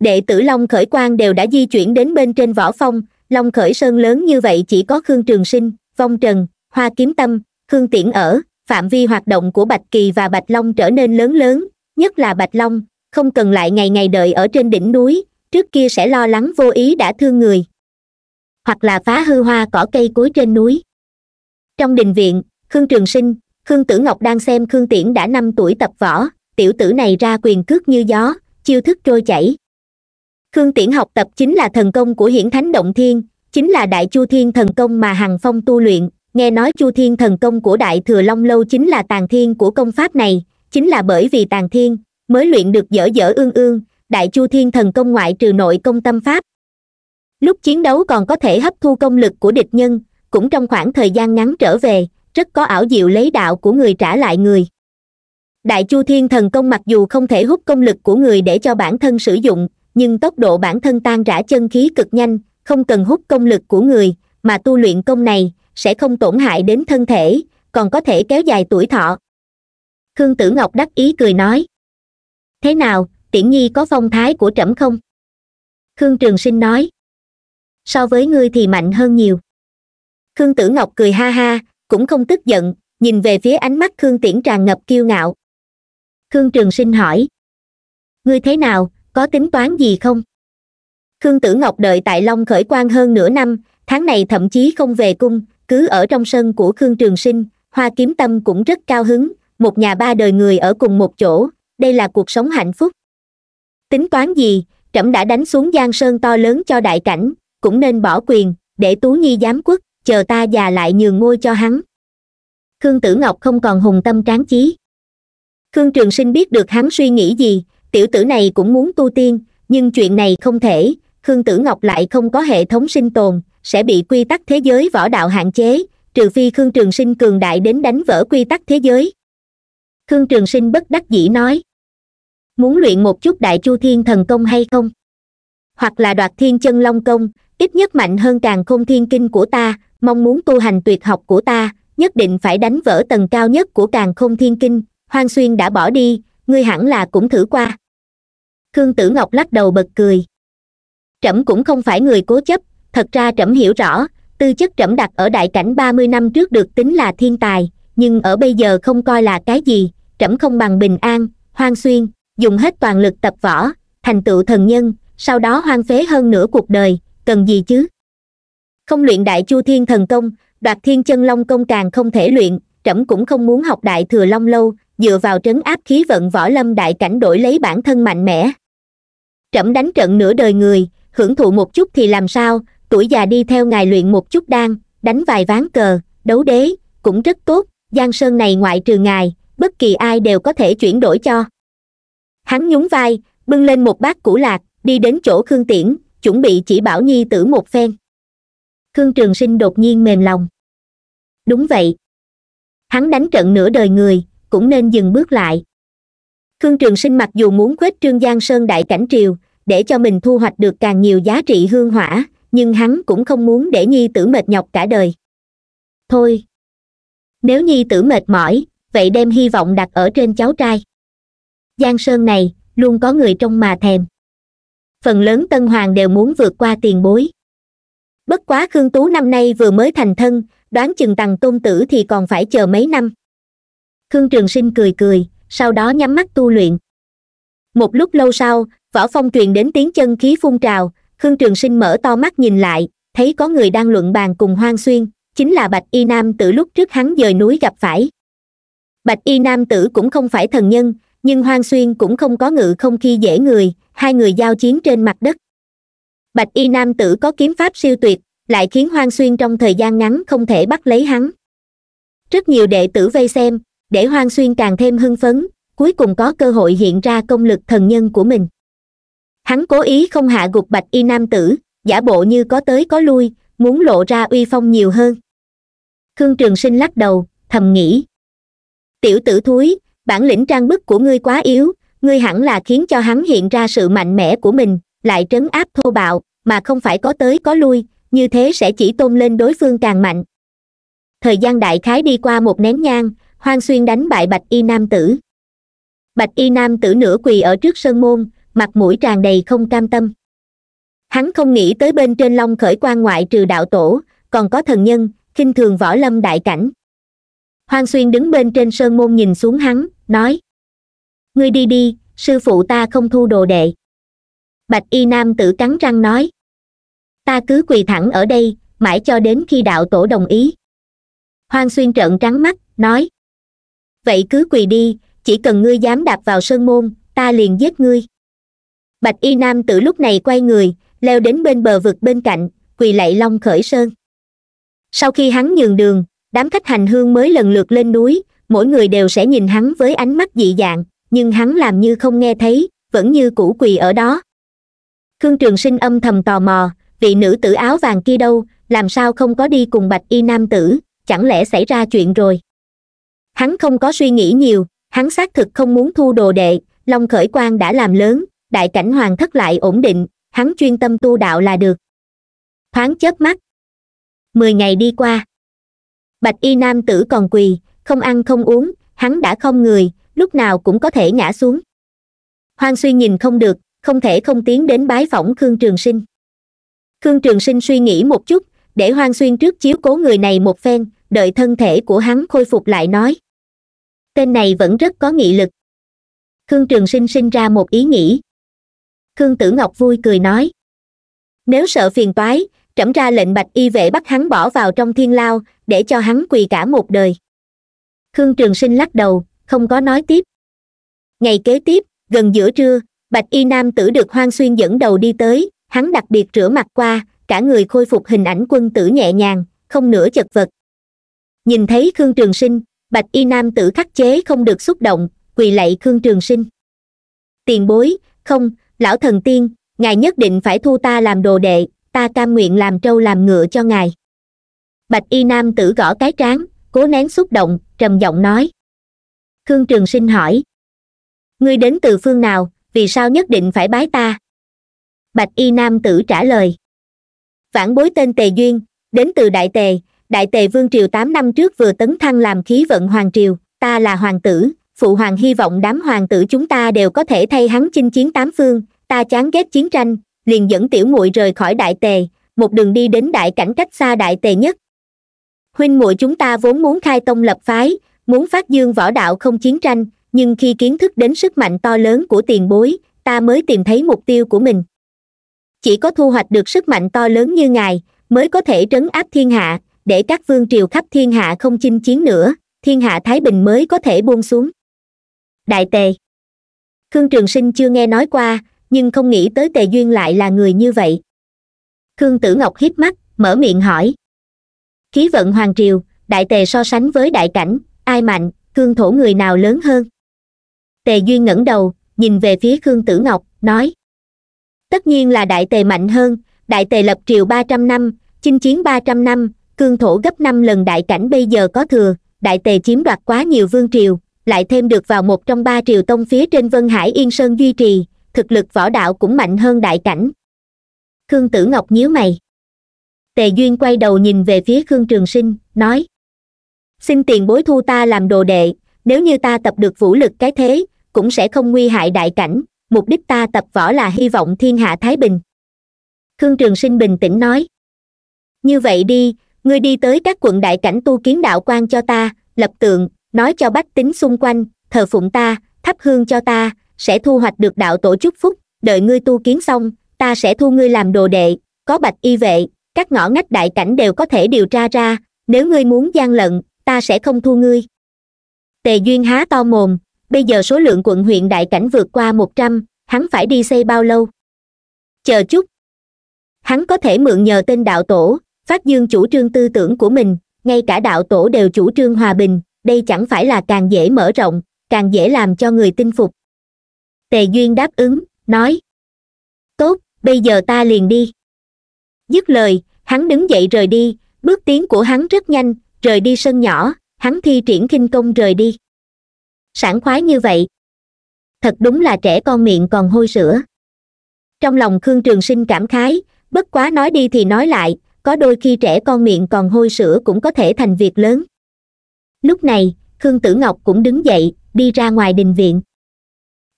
đệ tử long khởi quan đều đã di chuyển đến bên trên võ phong long khởi sơn lớn như vậy chỉ có khương trường sinh vong trần hoa kiếm tâm khương tiễn ở phạm vi hoạt động của bạch kỳ và bạch long trở nên lớn lớn nhất là bạch long không cần lại ngày ngày đợi ở trên đỉnh núi trước kia sẽ lo lắng vô ý đã thương người hoặc là phá hư hoa cỏ cây cối trên núi trong đình viện khương trường sinh khương tử ngọc đang xem khương tiễn đã năm tuổi tập võ tiểu tử này ra quyền cước như gió chiêu thức trôi chảy khương tiễn học tập chính là thần công của hiển thánh động thiên chính là đại chu thiên thần công mà hằng phong tu luyện nghe nói chu thiên thần công của đại thừa long lâu chính là tàn thiên của công pháp này chính là bởi vì tàn thiên mới luyện được dở dở ương ương đại chu thiên thần công ngoại trừ nội công tâm pháp lúc chiến đấu còn có thể hấp thu công lực của địch nhân cũng trong khoảng thời gian ngắn trở về rất có ảo diệu lấy đạo của người trả lại người đại chu thiên thần công mặc dù không thể hút công lực của người để cho bản thân sử dụng nhưng tốc độ bản thân tan rã chân khí cực nhanh không cần hút công lực của người mà tu luyện công này sẽ không tổn hại đến thân thể còn có thể kéo dài tuổi thọ khương tử ngọc đắc ý cười nói thế nào tiễn nhi có phong thái của trẫm không khương trường sinh nói so với ngươi thì mạnh hơn nhiều khương tử ngọc cười ha ha cũng không tức giận nhìn về phía ánh mắt khương tiễn tràn ngập kiêu ngạo khương trường sinh hỏi ngươi thế nào có tính toán gì không khương tử ngọc đợi tại long khởi quan hơn nửa năm tháng này thậm chí không về cung cứ ở trong sân của khương trường sinh hoa kiếm tâm cũng rất cao hứng một nhà ba đời người ở cùng một chỗ đây là cuộc sống hạnh phúc tính toán gì trẫm đã đánh xuống giang sơn to lớn cho đại cảnh cũng nên bỏ quyền để tú nhi giám quốc chờ ta già lại nhường ngôi cho hắn khương tử ngọc không còn hùng tâm tráng chí khương trường sinh biết được hắn suy nghĩ gì tiểu tử này cũng muốn tu tiên nhưng chuyện này không thể khương tử ngọc lại không có hệ thống sinh tồn sẽ bị quy tắc thế giới võ đạo hạn chế trừ phi khương trường sinh cường đại đến đánh vỡ quy tắc thế giới khương trường sinh bất đắc dĩ nói muốn luyện một chút đại chu thiên thần công hay không hoặc là đoạt thiên chân long công ít nhất mạnh hơn càng không thiên kinh của ta mong muốn tu hành tuyệt học của ta nhất định phải đánh vỡ tầng cao nhất của càng không thiên kinh hoang xuyên đã bỏ đi ngươi hẳn là cũng thử qua khương tử ngọc lắc đầu bật cười trẫm cũng không phải người cố chấp thật ra trẫm hiểu rõ tư chất trẫm đặt ở đại cảnh ba mươi năm trước được tính là thiên tài nhưng ở bây giờ không coi là cái gì trẫm không bằng bình an hoang xuyên dùng hết toàn lực tập võ thành tựu thần nhân sau đó hoang phế hơn nửa cuộc đời cần gì chứ không luyện đại chu thiên thần công đoạt thiên chân long công càng không thể luyện trẫm cũng không muốn học đại thừa long lâu dựa vào trấn áp khí vận võ lâm đại cảnh đổi lấy bản thân mạnh mẽ trẫm đánh trận nửa đời người hưởng thụ một chút thì làm sao tuổi già đi theo ngài luyện một chút đan đánh vài ván cờ đấu đế cũng rất tốt giang sơn này ngoại trừ ngài bất kỳ ai đều có thể chuyển đổi cho hắn nhún vai bưng lên một bát củ lạc đi đến chỗ khương tiễn chuẩn bị chỉ bảo nhi tử một phen khương trường sinh đột nhiên mềm lòng đúng vậy hắn đánh trận nửa đời người cũng nên dừng bước lại khương trường sinh mặc dù muốn khuếch trương giang sơn đại cảnh triều để cho mình thu hoạch được càng nhiều giá trị hương hỏa nhưng hắn cũng không muốn để nhi tử mệt nhọc cả đời thôi nếu nhi tử mệt mỏi vậy đem hy vọng đặt ở trên cháu trai giang sơn này luôn có người trong mà thèm phần lớn tân hoàng đều muốn vượt qua tiền bối bất quá khương tú năm nay vừa mới thành thân đoán chừng Tầng tôn tử thì còn phải chờ mấy năm khương trường sinh cười cười sau đó nhắm mắt tu luyện một lúc lâu sau võ phong truyền đến tiếng chân khí phun trào khương trường sinh mở to mắt nhìn lại thấy có người đang luận bàn cùng hoang xuyên chính là bạch y nam tử lúc trước hắn dời núi gặp phải bạch y nam tử cũng không phải thần nhân nhưng hoang xuyên cũng không có ngự không khi dễ người hai người giao chiến trên mặt đất bạch y nam tử có kiếm pháp siêu tuyệt lại khiến hoang xuyên trong thời gian ngắn không thể bắt lấy hắn rất nhiều đệ tử vây xem để hoang xuyên càng thêm hưng phấn cuối cùng có cơ hội hiện ra công lực thần nhân của mình hắn cố ý không hạ gục bạch y nam tử giả bộ như có tới có lui muốn lộ ra uy phong nhiều hơn khương trường sinh lắc đầu thầm nghĩ tiểu tử thúi bản lĩnh trang bức của ngươi quá yếu ngươi hẳn là khiến cho hắn hiện ra sự mạnh mẽ của mình lại trấn áp thô bạo mà không phải có tới có lui như thế sẽ chỉ tôn lên đối phương càng mạnh thời gian đại khái đi qua một nén nhang hoang xuyên đánh bại bạch y nam tử bạch y nam tử nửa quỳ ở trước sơn môn mặt mũi tràn đầy không cam tâm hắn không nghĩ tới bên trên long khởi quan ngoại trừ đạo tổ còn có thần nhân khinh thường võ lâm đại cảnh hoang xuyên đứng bên trên sơn môn nhìn xuống hắn nói ngươi đi đi sư phụ ta không thu đồ đệ bạch y nam tử cắn răng nói ta cứ quỳ thẳng ở đây mãi cho đến khi đạo tổ đồng ý hoang xuyên trợn trắng mắt nói vậy cứ quỳ đi chỉ cần ngươi dám đạp vào sơn môn ta liền giết ngươi bạch y nam tử lúc này quay người leo đến bên bờ vực bên cạnh quỳ lạy long khởi sơn sau khi hắn nhường đường đám khách hành hương mới lần lượt lên núi mỗi người đều sẽ nhìn hắn với ánh mắt dị dạng nhưng hắn làm như không nghe thấy vẫn như cũ quỳ ở đó khương trường sinh âm thầm tò mò vị nữ tử áo vàng kia đâu làm sao không có đi cùng bạch y nam tử chẳng lẽ xảy ra chuyện rồi hắn không có suy nghĩ nhiều hắn xác thực không muốn thu đồ đệ long khởi quan đã làm lớn đại cảnh hoàng thất lại ổn định hắn chuyên tâm tu đạo là được thoáng chớp mắt mười ngày đi qua bạch y nam tử còn quỳ không ăn không uống hắn đã không người lúc nào cũng có thể ngã xuống hoang suy nhìn không được không thể không tiến đến bái phỏng khương trường sinh khương trường sinh suy nghĩ một chút để hoang xuyên trước chiếu cố người này một phen đợi thân thể của hắn khôi phục lại nói tên này vẫn rất có nghị lực khương trường sinh sinh ra một ý nghĩ khương tử ngọc vui cười nói nếu sợ phiền toái trẫm ra lệnh bạch y vệ bắt hắn bỏ vào trong thiên lao để cho hắn quỳ cả một đời khương trường sinh lắc đầu không có nói tiếp ngày kế tiếp gần giữa trưa bạch y nam tử được hoang xuyên dẫn đầu đi tới hắn đặc biệt rửa mặt qua cả người khôi phục hình ảnh quân tử nhẹ nhàng không nửa chật vật nhìn thấy khương trường sinh bạch y nam tử khắc chế không được xúc động quỳ lạy khương trường sinh tiền bối không lão thần tiên ngài nhất định phải thu ta làm đồ đệ ta cam nguyện làm trâu làm ngựa cho ngài bạch y nam tử gõ cái trán cố nén xúc động trầm giọng nói khương trường sinh hỏi ngươi đến từ phương nào vì sao nhất định phải bái ta bạch y nam tử trả lời phản bối tên tề duyên đến từ đại tề đại tề vương triều tám năm trước vừa tấn thăng làm khí vận hoàng triều ta là hoàng tử phụ hoàng hy vọng đám hoàng tử chúng ta đều có thể thay hắn chinh chiến tám phương ta chán ghét chiến tranh liền dẫn tiểu muội rời khỏi đại tề một đường đi đến đại cảnh cách xa đại tề nhất huynh muội chúng ta vốn muốn khai tông lập phái muốn phát dương võ đạo không chiến tranh nhưng khi kiến thức đến sức mạnh to lớn của tiền bối ta mới tìm thấy mục tiêu của mình chỉ có thu hoạch được sức mạnh to lớn như ngài mới có thể trấn áp thiên hạ để các vương triều khắp thiên hạ không chinh chiến nữa thiên hạ thái bình mới có thể buông xuống đại tề khương trường sinh chưa nghe nói qua nhưng không nghĩ tới tề duyên lại là người như vậy khương tử ngọc hiếp mắt mở miệng hỏi khí vận hoàng triều đại tề so sánh với đại cảnh ai mạnh khương thổ người nào lớn hơn tề duyên ngẩng đầu nhìn về phía khương tử ngọc nói tất nhiên là đại tề mạnh hơn đại tề lập triều ba trăm năm chinh chiến ba trăm năm cương thổ gấp năm lần đại cảnh bây giờ có thừa đại tề chiếm đoạt quá nhiều vương triều lại thêm được vào một trong ba triều tông phía trên vân hải yên sơn duy trì thực lực võ đạo cũng mạnh hơn đại cảnh khương tử ngọc nhíu mày tề duyên quay đầu nhìn về phía khương trường sinh nói xin tiền bối thu ta làm đồ đệ nếu như ta tập được vũ lực cái thế cũng sẽ không nguy hại đại cảnh mục đích ta tập võ là hy vọng thiên hạ thái bình khương trường sinh bình tĩnh nói như vậy đi ngươi đi tới các quận đại cảnh tu kiến đạo quan cho ta lập tượng nói cho bách tính xung quanh thờ phụng ta thắp hương cho ta sẽ thu hoạch được đạo tổ chúc phúc đợi ngươi tu kiến xong ta sẽ thu ngươi làm đồ đệ có bạch y vệ các ngõ ngách đại cảnh đều có thể điều tra ra nếu ngươi muốn gian lận ta sẽ không thu ngươi tề duyên há to mồm bây giờ số lượng quận huyện đại cảnh vượt qua một trăm hắn phải đi xây bao lâu chờ chút hắn có thể mượn nhờ tên đạo tổ phát dương chủ trương tư tưởng của mình ngay cả đạo tổ đều chủ trương hòa bình đây chẳng phải là càng dễ mở rộng càng dễ làm cho người tin phục tề duyên đáp ứng nói tốt bây giờ ta liền đi dứt lời hắn đứng dậy rời đi bước tiến của hắn rất nhanh rời đi sân nhỏ hắn thi triển khinh công rời đi sảng khoái như vậy thật đúng là trẻ con miệng còn hôi sữa trong lòng khương trường sinh cảm khái bất quá nói đi thì nói lại có đôi khi trẻ con miệng còn hôi sữa cũng có thể thành việc lớn lúc này khương tử ngọc cũng đứng dậy đi ra ngoài đình viện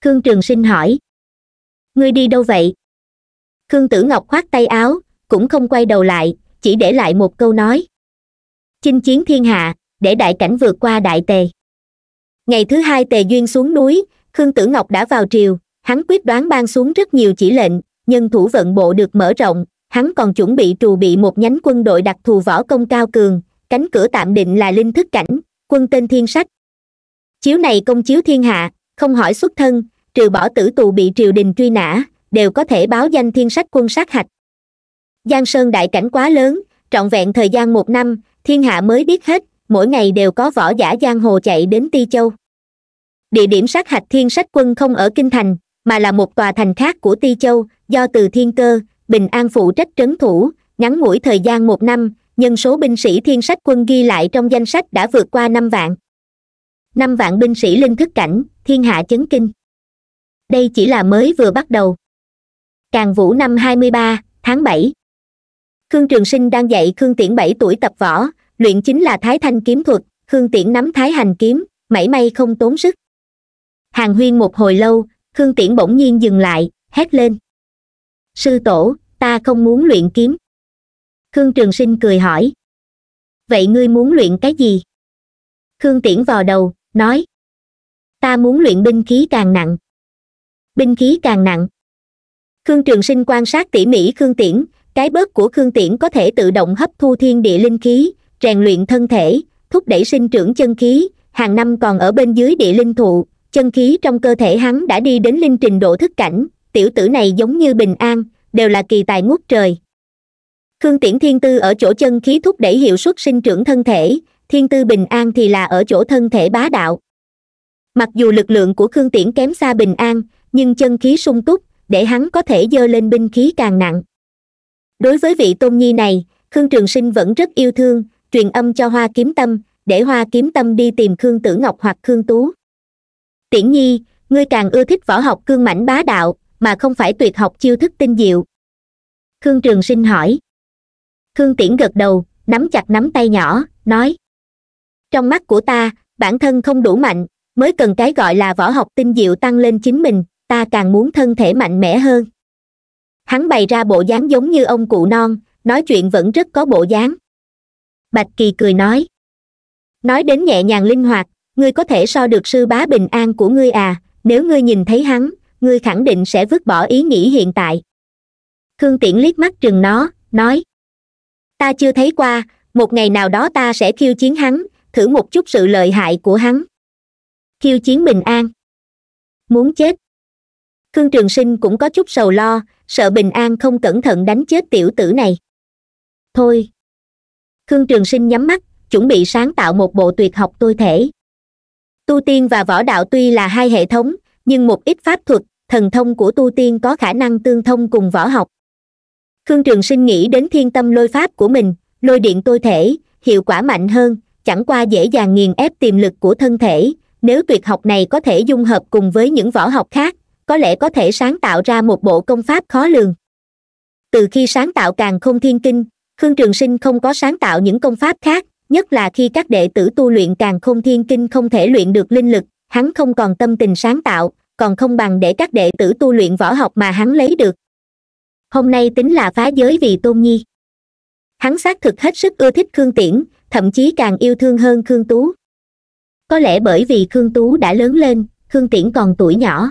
khương trường sinh hỏi ngươi đi đâu vậy khương tử ngọc khoát tay áo cũng không quay đầu lại chỉ để lại một câu nói chinh chiến thiên hạ để đại cảnh vượt qua đại tề ngày thứ hai tề duyên xuống núi khương tử ngọc đã vào triều hắn quyết đoán ban xuống rất nhiều chỉ lệnh nhân thủ vận bộ được mở rộng hắn còn chuẩn bị trù bị một nhánh quân đội đặc thù võ công cao cường cánh cửa tạm định là linh thức cảnh quân tên thiên sách chiếu này công chiếu thiên hạ không hỏi xuất thân trừ bỏ tử tù bị triều đình truy nã đều có thể báo danh thiên sách quân sát hạch giang sơn đại cảnh quá lớn trọn vẹn thời gian một năm thiên hạ mới biết hết mỗi ngày đều có võ giả giang hồ chạy đến ti châu địa điểm sát hạch thiên sách quân không ở kinh thành mà là một tòa thành khác của ti châu do từ thiên cơ bình an phụ trách trấn thủ ngắn ngủi thời gian một năm nhân số binh sĩ thiên sách quân ghi lại trong danh sách đã vượt qua năm vạn năm vạn binh sĩ linh thức cảnh thiên hạ chấn kinh đây chỉ là mới vừa bắt đầu càng vũ năm hai mươi ba tháng bảy khương trường sinh đang dạy khương tiễn bảy tuổi tập võ luyện chính là thái thanh kiếm thuật khương tiễn nắm thái hành kiếm mảy may không tốn sức hàng huyên một hồi lâu khương tiễn bỗng nhiên dừng lại hét lên sư tổ ta không muốn luyện kiếm khương trường sinh cười hỏi vậy ngươi muốn luyện cái gì khương tiễn vò đầu nói ta muốn luyện binh khí càng nặng binh khí càng nặng khương trường sinh quan sát tỉ mỉ khương tiễn cái bớt của khương tiễn có thể tự động hấp thu thiên địa linh khí rèn luyện thân thể thúc đẩy sinh trưởng chân khí hàng năm còn ở bên dưới địa linh thụ chân khí trong cơ thể hắn đã đi đến linh trình độ thức cảnh tiểu tử này giống như bình an đều là kỳ tài ngút trời khương tiễn thiên tư ở chỗ chân khí thúc đẩy hiệu suất sinh trưởng thân thể thiên tư bình an thì là ở chỗ thân thể bá đạo mặc dù lực lượng của khương tiễn kém xa bình an nhưng chân khí sung túc để hắn có thể dơ lên binh khí càng nặng đối với vị tôn nhi này khương trường sinh vẫn rất yêu thương truyền âm cho hoa kiếm tâm để hoa kiếm tâm đi tìm khương tử ngọc hoặc khương tú tiễn nhi ngươi càng ưa thích võ học cương mãnh bá đạo mà không phải tuyệt học chiêu thức tinh diệu khương trường sinh hỏi khương tiễn gật đầu nắm chặt nắm tay nhỏ nói trong mắt của ta bản thân không đủ mạnh mới cần cái gọi là võ học tinh diệu tăng lên chính mình ta càng muốn thân thể mạnh mẽ hơn hắn bày ra bộ dáng giống như ông cụ non nói chuyện vẫn rất có bộ dáng bạch kỳ cười nói nói đến nhẹ nhàng linh hoạt ngươi có thể so được sư bá bình an của ngươi à nếu ngươi nhìn thấy hắn ngươi khẳng định sẽ vứt bỏ ý nghĩ hiện tại khương tiễn liếc mắt trừng nó nói ta chưa thấy qua một ngày nào đó ta sẽ khiêu chiến hắn thử một chút sự lợi hại của hắn khiêu chiến bình an muốn chết khương trường sinh cũng có chút sầu lo sợ bình an không cẩn thận đánh chết tiểu tử này thôi khương trường sinh nhắm mắt chuẩn bị sáng tạo một bộ tuyệt học tôi thể tu tiên và võ đạo tuy là hai hệ thống nhưng một ít pháp thuật thần thông của tu tiên có khả năng tương thông cùng võ học khương trường sinh nghĩ đến thiên tâm lôi pháp của mình lôi điện tôi thể hiệu quả mạnh hơn chẳng qua dễ dàng nghiền ép tiềm lực của thân thể nếu tuyệt học này có thể dung hợp cùng với những võ học khác có lẽ có thể sáng tạo ra một bộ công pháp khó lường từ khi sáng tạo càng không thiên kinh khương trường sinh không có sáng tạo những công pháp khác nhất là khi các đệ tử tu luyện càng không thiên kinh không thể luyện được linh lực hắn không còn tâm tình sáng tạo còn không bằng để các đệ tử tu luyện võ học mà hắn lấy được hôm nay tính là phá giới vì tôn nhi hắn xác thực hết sức ưa thích khương tiễn thậm chí càng yêu thương hơn khương tú có lẽ bởi vì khương tú đã lớn lên khương tiễn còn tuổi nhỏ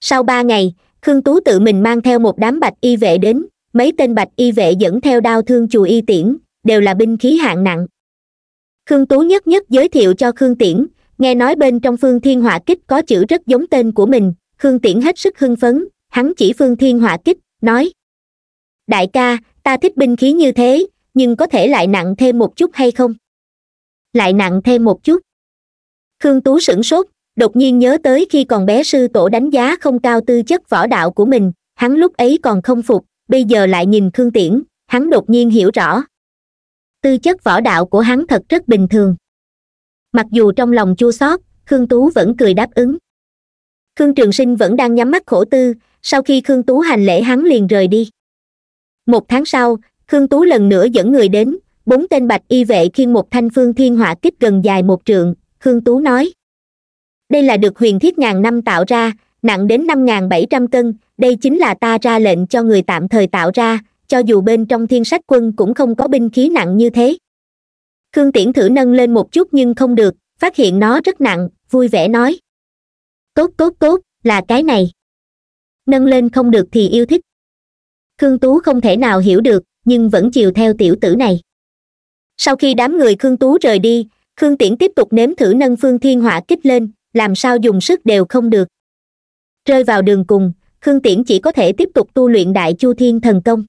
sau ba ngày khương tú tự mình mang theo một đám bạch y vệ đến mấy tên bạch y vệ dẫn theo đao thương chùa y tiễn đều là binh khí hạng nặng khương tú nhất nhất giới thiệu cho khương tiễn nghe nói bên trong phương thiên họa kích có chữ rất giống tên của mình khương tiễn hết sức hưng phấn hắn chỉ phương thiên họa kích nói đại ca ta thích binh khí như thế nhưng có thể lại nặng thêm một chút hay không lại nặng thêm một chút khương tú sửng sốt đột nhiên nhớ tới khi còn bé sư tổ đánh giá không cao tư chất võ đạo của mình hắn lúc ấy còn không phục bây giờ lại nhìn khương tiễn hắn đột nhiên hiểu rõ tư chất võ đạo của hắn thật rất bình thường mặc dù trong lòng chua xót khương tú vẫn cười đáp ứng khương trường sinh vẫn đang nhắm mắt khổ tư sau khi khương tú hành lễ hắn liền rời đi một tháng sau khương tú lần nữa dẫn người đến bốn tên bạch y vệ khiêng một thanh phương thiên hỏa kích gần dài một trượng khương tú nói đây là được huyền thiết ngàn năm tạo ra nặng đến năm ngàn bảy trăm cân đây chính là ta ra lệnh cho người tạm thời tạo ra cho dù bên trong thiên sách quân cũng không có binh khí nặng như thế khương tiễn thử nâng lên một chút nhưng không được phát hiện nó rất nặng vui vẻ nói tốt tốt tốt là cái này nâng lên không được thì yêu thích khương tú không thể nào hiểu được nhưng vẫn chiều theo tiểu tử này sau khi đám người khương tú rời đi khương tiễn tiếp tục nếm thử nâng phương thiên hỏa kích lên làm sao dùng sức đều không được rơi vào đường cùng khương tiễn chỉ có thể tiếp tục tu luyện đại chu thiên thần công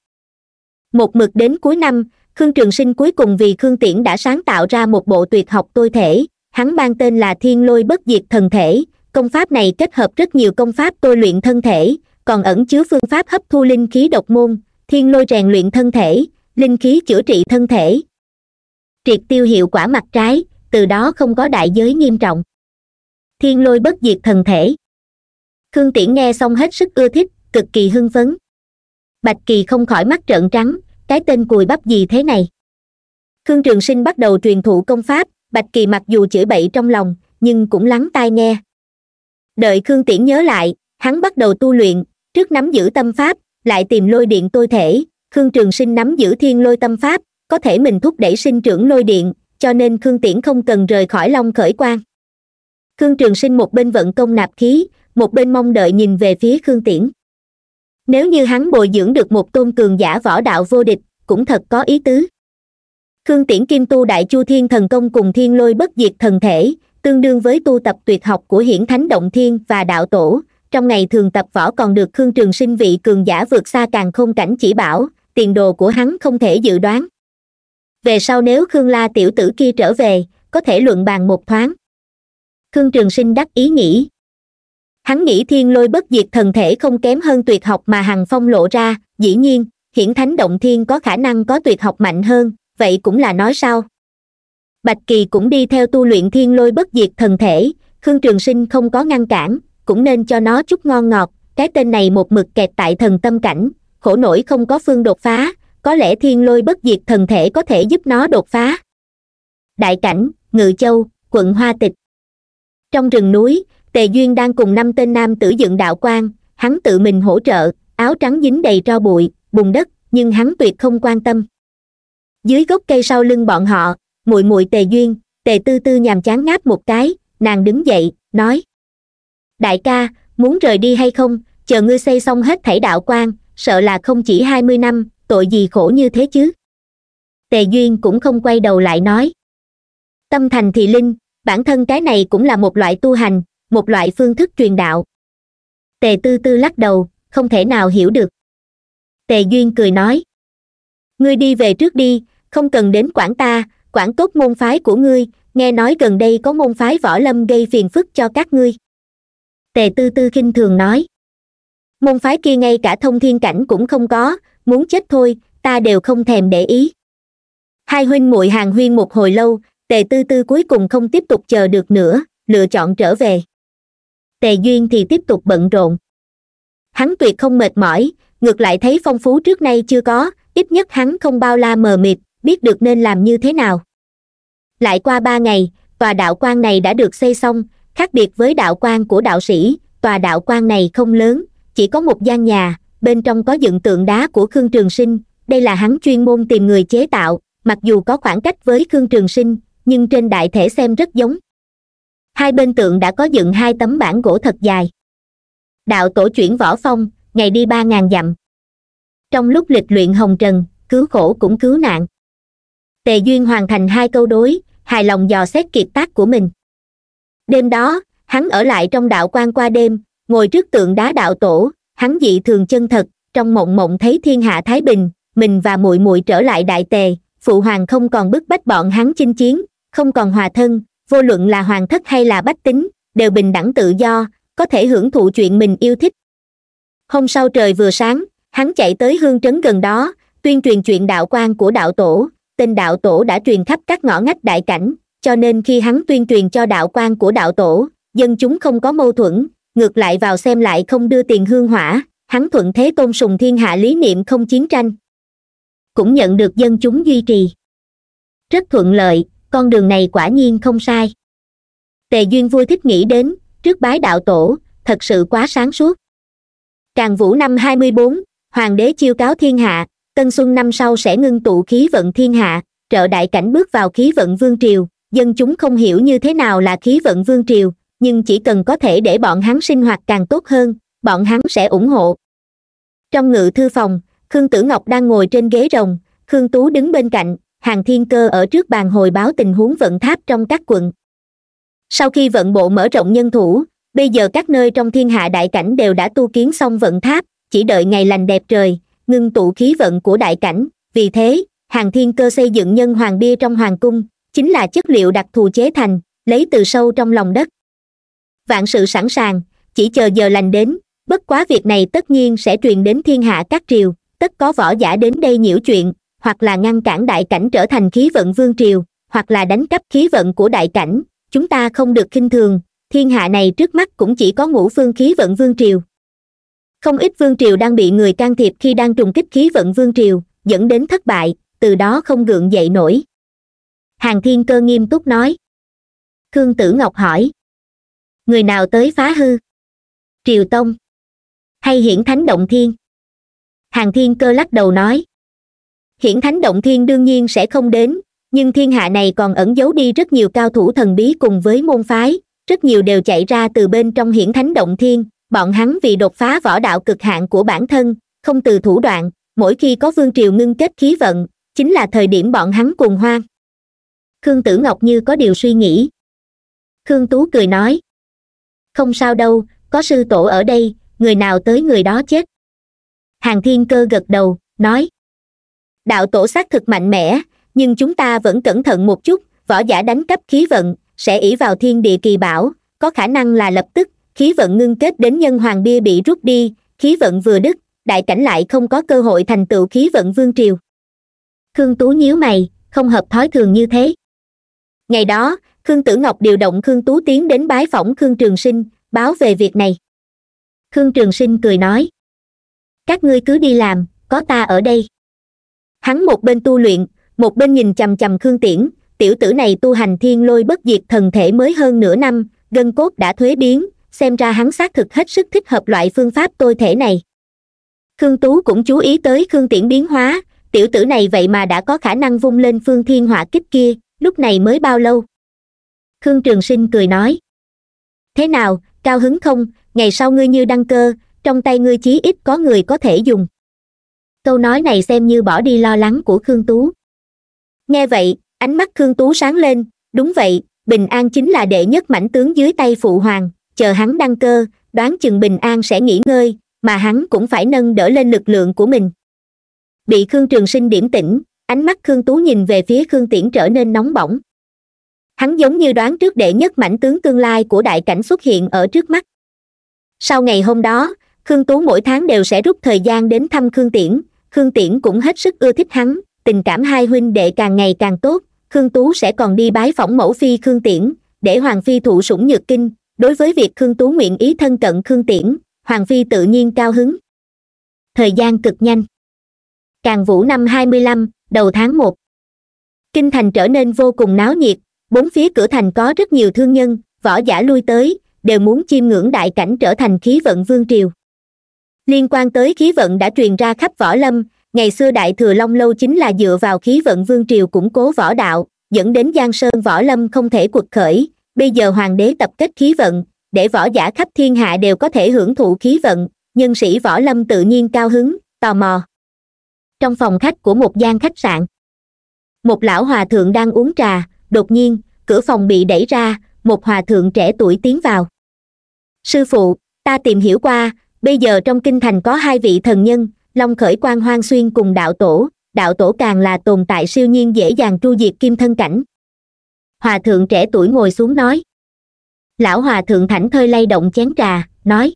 một mực đến cuối năm khương trường sinh cuối cùng vì khương tiễn đã sáng tạo ra một bộ tuyệt học tôi thể hắn mang tên là thiên lôi bất diệt thần thể công pháp này kết hợp rất nhiều công pháp tôi luyện thân thể còn ẩn chứa phương pháp hấp thu linh khí độc môn thiên lôi rèn luyện thân thể linh khí chữa trị thân thể triệt tiêu hiệu quả mặt trái từ đó không có đại giới nghiêm trọng thiên lôi bất diệt thần thể khương tiễn nghe xong hết sức ưa thích cực kỳ hưng phấn bạch kỳ không khỏi mắt trợn trắng cái tên cùi bắp gì thế này khương trường sinh bắt đầu truyền thụ công pháp bạch kỳ mặc dù chửi bậy trong lòng nhưng cũng lắng tai nghe đợi khương tiễn nhớ lại hắn bắt đầu tu luyện trước nắm giữ tâm pháp lại tìm lôi điện tôi thể khương trường sinh nắm giữ thiên lôi tâm pháp có thể mình thúc đẩy sinh trưởng lôi điện cho nên khương tiễn không cần rời khỏi long khởi quan khương trường sinh một bên vận công nạp khí một bên mong đợi nhìn về phía khương tiễn nếu như hắn bồi dưỡng được một tôn cường giả võ đạo vô địch cũng thật có ý tứ khương tiễn kim tu đại chu thiên thần công cùng thiên lôi bất diệt thần thể tương đương với tu tập tuyệt học của hiển thánh động thiên và đạo tổ trong ngày thường tập võ còn được khương trường sinh vị cường giả vượt xa càng không cảnh chỉ bảo tiền đồ của hắn không thể dự đoán về sau nếu khương la tiểu tử kia trở về có thể luận bàn một thoáng khương trường sinh đắc ý nghĩ hắn nghĩ thiên lôi bất diệt thần thể không kém hơn tuyệt học mà hằng phong lộ ra dĩ nhiên hiển thánh động thiên có khả năng có tuyệt học mạnh hơn vậy cũng là nói sao bạch kỳ cũng đi theo tu luyện thiên lôi bất diệt thần thể khương trường sinh không có ngăn cản cũng nên cho nó chút ngon ngọt cái tên này một mực kẹt tại thần tâm cảnh khổ nổi không có phương đột phá có lẽ thiên lôi bất diệt thần thể có thể giúp nó đột phá đại cảnh ngự châu quận hoa tịch trong rừng núi tề duyên đang cùng năm tên nam tử dựng đạo quan hắn tự mình hỗ trợ áo trắng dính đầy tro bụi bùn đất nhưng hắn tuyệt không quan tâm dưới gốc cây sau lưng bọn họ muội muội tề duyên tề tư tư nhàm chán ngáp một cái nàng đứng dậy nói đại ca muốn rời đi hay không chờ ngươi xây xong hết thảy đạo quan sợ là không chỉ hai mươi năm tội gì khổ như thế chứ tề duyên cũng không quay đầu lại nói tâm thành thì linh bản thân cái này cũng là một loại tu hành một loại phương thức truyền đạo tề tư tư lắc đầu không thể nào hiểu được tề duyên cười nói ngươi đi về trước đi không cần đến quản ta quản tốt môn phái của ngươi nghe nói gần đây có môn phái võ lâm gây phiền phức cho các ngươi tề tư tư khinh thường nói môn phái kia ngay cả thông thiên cảnh cũng không có muốn chết thôi ta đều không thèm để ý hai huynh muội hàng huyên một hồi lâu tề tư tư cuối cùng không tiếp tục chờ được nữa lựa chọn trở về tề duyên thì tiếp tục bận rộn hắn tuyệt không mệt mỏi ngược lại thấy phong phú trước nay chưa có ít nhất hắn không bao la mờ mịt biết được nên làm như thế nào lại qua ba ngày tòa đạo quan này đã được xây xong khác biệt với đạo quan của đạo sĩ tòa đạo quan này không lớn chỉ có một gian nhà bên trong có dựng tượng đá của khương trường sinh đây là hắn chuyên môn tìm người chế tạo mặc dù có khoảng cách với khương trường sinh nhưng trên đại thể xem rất giống hai bên tượng đã có dựng hai tấm bản gỗ thật dài đạo tổ chuyển võ phong ngày đi ba ngàn dặm trong lúc lịch luyện hồng trần cứu khổ cũng cứu nạn tề duyên hoàn thành hai câu đối hài lòng dò xét kiệt tác của mình đêm đó hắn ở lại trong đạo quan qua đêm ngồi trước tượng đá đạo tổ hắn dị thường chân thật trong mộng mộng thấy thiên hạ thái bình mình và muội muội trở lại đại tề phụ hoàng không còn bức bách bọn hắn chinh chiến không còn hòa thân vô luận là hoàng thất hay là bách tính đều bình đẳng tự do có thể hưởng thụ chuyện mình yêu thích hôm sau trời vừa sáng hắn chạy tới hương trấn gần đó tuyên truyền chuyện đạo quan của đạo tổ tên đạo tổ đã truyền khắp các ngõ ngách đại cảnh cho nên khi hắn tuyên truyền cho đạo quan của đạo tổ dân chúng không có mâu thuẫn ngược lại vào xem lại không đưa tiền hương hỏa hắn thuận thế tôn sùng thiên hạ lý niệm không chiến tranh cũng nhận được dân chúng duy trì rất thuận lợi con đường này quả nhiên không sai tề duyên vui thích nghĩ đến trước bái đạo tổ thật sự quá sáng suốt Càng vũ năm hai mươi bốn hoàng đế chiêu cáo thiên hạ tân xuân năm sau sẽ ngưng tụ khí vận thiên hạ trợ đại cảnh bước vào khí vận vương triều dân chúng không hiểu như thế nào là khí vận vương triều nhưng chỉ cần có thể để bọn hắn sinh hoạt càng tốt hơn bọn hắn sẽ ủng hộ trong ngự thư phòng khương tử ngọc đang ngồi trên ghế rồng khương tú đứng bên cạnh hàng thiên cơ ở trước bàn hồi báo tình huống vận tháp trong các quận sau khi vận bộ mở rộng nhân thủ bây giờ các nơi trong thiên hạ đại cảnh đều đã tu kiến xong vận tháp chỉ đợi ngày lành đẹp trời ngưng tụ khí vận của đại cảnh vì thế hàng thiên cơ xây dựng nhân hoàng bia trong hoàng cung chính là chất liệu đặc thù chế thành lấy từ sâu trong lòng đất vạn sự sẵn sàng chỉ chờ giờ lành đến bất quá việc này tất nhiên sẽ truyền đến thiên hạ các triều tất có võ giả đến đây nhiễu chuyện hoặc là ngăn cản đại cảnh trở thành khí vận vương triều hoặc là đánh cắp khí vận của đại cảnh chúng ta không được khinh thường thiên hạ này trước mắt cũng chỉ có ngũ phương khí vận vương triều không ít vương triều đang bị người can thiệp khi đang trùng kích khí vận vương triều dẫn đến thất bại từ đó không gượng dậy nổi hàng thiên cơ nghiêm túc nói khương tử ngọc hỏi người nào tới phá hư triều tông hay hiển thánh động thiên hàng thiên cơ lắc đầu nói hiển thánh động thiên đương nhiên sẽ không đến nhưng thiên hạ này còn ẩn giấu đi rất nhiều cao thủ thần bí cùng với môn phái rất nhiều đều chạy ra từ bên trong hiển thánh động thiên bọn hắn vì đột phá võ đạo cực hạn của bản thân không từ thủ đoạn mỗi khi có vương triều ngưng kết khí vận chính là thời điểm bọn hắn cùng hoang khương tử ngọc như có điều suy nghĩ khương tú cười nói không sao đâu có sư tổ ở đây người nào tới người đó chết hàng thiên cơ gật đầu nói đạo tổ xác thực mạnh mẽ nhưng chúng ta vẫn cẩn thận một chút võ giả đánh cấp khí vận sẽ ỷ vào thiên địa kỳ bảo có khả năng là lập tức khí vận ngưng kết đến nhân hoàng bia bị rút đi khí vận vừa đứt đại cảnh lại không có cơ hội thành tựu khí vận vương triều khương tú nhíu mày không hợp thói thường như thế ngày đó khương tử ngọc điều động khương tú tiến đến bái phỏng khương trường sinh báo về việc này khương trường sinh cười nói các ngươi cứ đi làm có ta ở đây hắn một bên tu luyện một bên nhìn chầm chầm khương tiễn tiểu tử này tu hành thiên lôi bất diệt thần thể mới hơn nửa năm gân cốt đã thuế biến xem ra hắn xác thực hết sức thích hợp loại phương pháp tôi thể này khương tú cũng chú ý tới khương tiễn biến hóa tiểu tử này vậy mà đã có khả năng vung lên phương thiên hỏa kích kia lúc này mới bao lâu khương trường sinh cười nói thế nào cao hứng không ngày sau ngươi như đăng cơ trong tay ngươi chí ít có người có thể dùng câu nói này xem như bỏ đi lo lắng của khương tú nghe vậy ánh mắt khương tú sáng lên đúng vậy bình an chính là đệ nhất mảnh tướng dưới tay phụ hoàng chờ hắn đăng cơ đoán chừng bình an sẽ nghỉ ngơi mà hắn cũng phải nâng đỡ lên lực lượng của mình bị khương trường sinh điểm tỉnh ánh mắt khương tú nhìn về phía khương tiễn trở nên nóng bỏng hắn giống như đoán trước đệ nhất mảnh tướng tương lai của đại cảnh xuất hiện ở trước mắt sau ngày hôm đó khương tú mỗi tháng đều sẽ rút thời gian đến thăm khương tiễn khương tiễn cũng hết sức ưa thích hắn tình cảm hai huynh đệ càng ngày càng tốt khương tú sẽ còn đi bái phỏng mẫu phi khương tiễn để hoàng phi thụ sủng nhược kinh đối với việc khương tú nguyện ý thân cận khương tiễn hoàng phi tự nhiên cao hứng thời gian cực nhanh càng vũ năm hai mươi lăm đầu tháng một kinh thành trở nên vô cùng náo nhiệt bốn phía cửa thành có rất nhiều thương nhân võ giả lui tới đều muốn chiêm ngưỡng đại cảnh trở thành khí vận vương triều liên quan tới khí vận đã truyền ra khắp võ lâm ngày xưa đại thừa long lâu chính là dựa vào khí vận vương triều củng cố võ đạo dẫn đến giang sơn võ lâm không thể quật khởi bây giờ hoàng đế tập kết khí vận để võ giả khắp thiên hạ đều có thể hưởng thụ khí vận nhân sĩ võ lâm tự nhiên cao hứng tò mò trong phòng khách của một gian khách sạn một lão hòa thượng đang uống trà đột nhiên cửa phòng bị đẩy ra một hòa thượng trẻ tuổi tiến vào sư phụ ta tìm hiểu qua bây giờ trong kinh thành có hai vị thần nhân long khởi quan hoang xuyên cùng đạo tổ đạo tổ càng là tồn tại siêu nhiên dễ dàng tru diệt kim thân cảnh hòa thượng trẻ tuổi ngồi xuống nói lão hòa thượng thảnh thơi lay động chén trà nói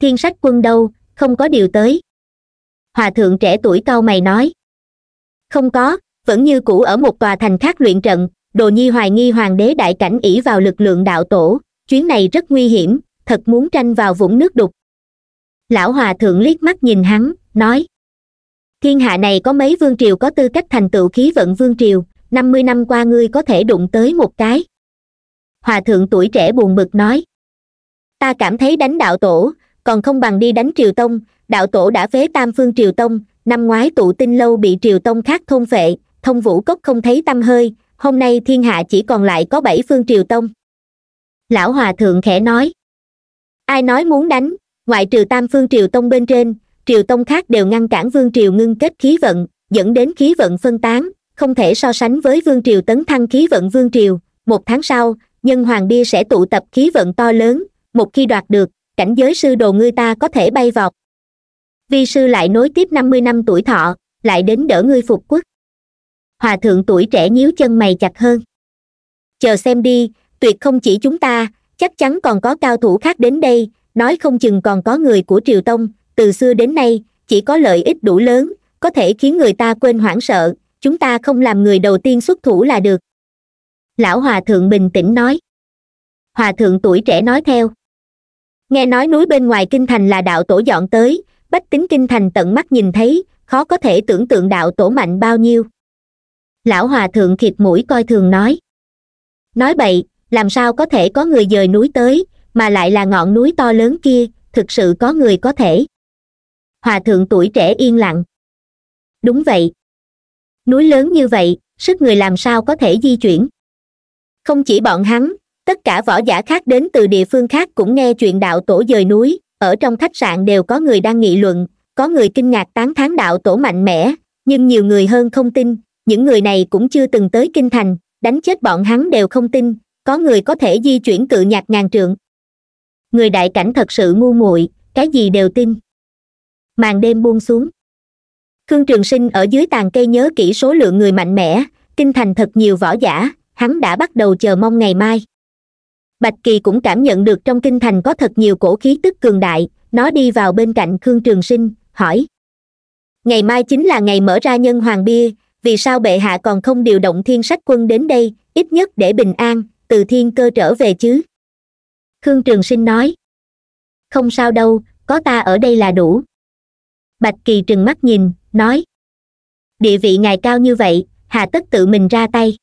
thiên sách quân đâu không có điều tới hòa thượng trẻ tuổi cau mày nói không có vẫn như cũ ở một tòa thành khác luyện trận đồ nhi hoài nghi hoàng đế đại cảnh ỷ vào lực lượng đạo tổ chuyến này rất nguy hiểm thật muốn tranh vào vũng nước đục lão hòa thượng liếc mắt nhìn hắn nói thiên hạ này có mấy vương triều có tư cách thành tựu khí vận vương triều năm mươi năm qua ngươi có thể đụng tới một cái hòa thượng tuổi trẻ buồn bực nói ta cảm thấy đánh đạo tổ còn không bằng đi đánh triều tông đạo tổ đã phế tam phương triều tông năm ngoái tụ tinh lâu bị triều tông khác thôn phệ thông vũ cốc không thấy tâm hơi hôm nay thiên hạ chỉ còn lại có bảy phương triều tông lão hòa thượng khẽ nói ai nói muốn đánh ngoại trừ tam phương triều tông bên trên triều tông khác đều ngăn cản vương triều ngưng kết khí vận dẫn đến khí vận phân tán không thể so sánh với vương triều tấn thăng khí vận vương triều một tháng sau nhân hoàng bia sẽ tụ tập khí vận to lớn một khi đoạt được cảnh giới sư đồ ngươi ta có thể bay vọt vi sư lại nối tiếp năm mươi năm tuổi thọ lại đến đỡ ngươi phục quốc hòa thượng tuổi trẻ nhíu chân mày chặt hơn chờ xem đi tuyệt không chỉ chúng ta chắc chắn còn có cao thủ khác đến đây nói không chừng còn có người của triều tông từ xưa đến nay chỉ có lợi ích đủ lớn có thể khiến người ta quên hoảng sợ chúng ta không làm người đầu tiên xuất thủ là được lão hòa thượng bình tĩnh nói hòa thượng tuổi trẻ nói theo nghe nói núi bên ngoài kinh thành là đạo tổ dọn tới bách tính kinh thành tận mắt nhìn thấy khó có thể tưởng tượng đạo tổ mạnh bao nhiêu lão hòa thượng khịt mũi coi thường nói nói bậy làm sao có thể có người dời núi tới mà lại là ngọn núi to lớn kia thực sự có người có thể hòa thượng tuổi trẻ yên lặng đúng vậy núi lớn như vậy sức người làm sao có thể di chuyển không chỉ bọn hắn tất cả võ giả khác đến từ địa phương khác cũng nghe chuyện đạo tổ dời núi ở trong khách sạn đều có người đang nghị luận có người kinh ngạc tán thán đạo tổ mạnh mẽ nhưng nhiều người hơn không tin những người này cũng chưa từng tới kinh thành đánh chết bọn hắn đều không tin có người có thể di chuyển cự nhạc ngàn trượng người đại cảnh thật sự ngu muội cái gì đều tin màn đêm buông xuống khương trường sinh ở dưới tàn cây nhớ kỹ số lượng người mạnh mẽ kinh thành thật nhiều võ giả hắn đã bắt đầu chờ mong ngày mai bạch kỳ cũng cảm nhận được trong kinh thành có thật nhiều cổ khí tức cường đại nó đi vào bên cạnh khương trường sinh hỏi ngày mai chính là ngày mở ra nhân hoàng bia vì sao bệ hạ còn không điều động thiên sách quân đến đây ít nhất để bình an từ thiên cơ trở về chứ khương trường sinh nói không sao đâu có ta ở đây là đủ bạch kỳ trừng mắt nhìn nói địa vị ngài cao như vậy hà tất tự mình ra tay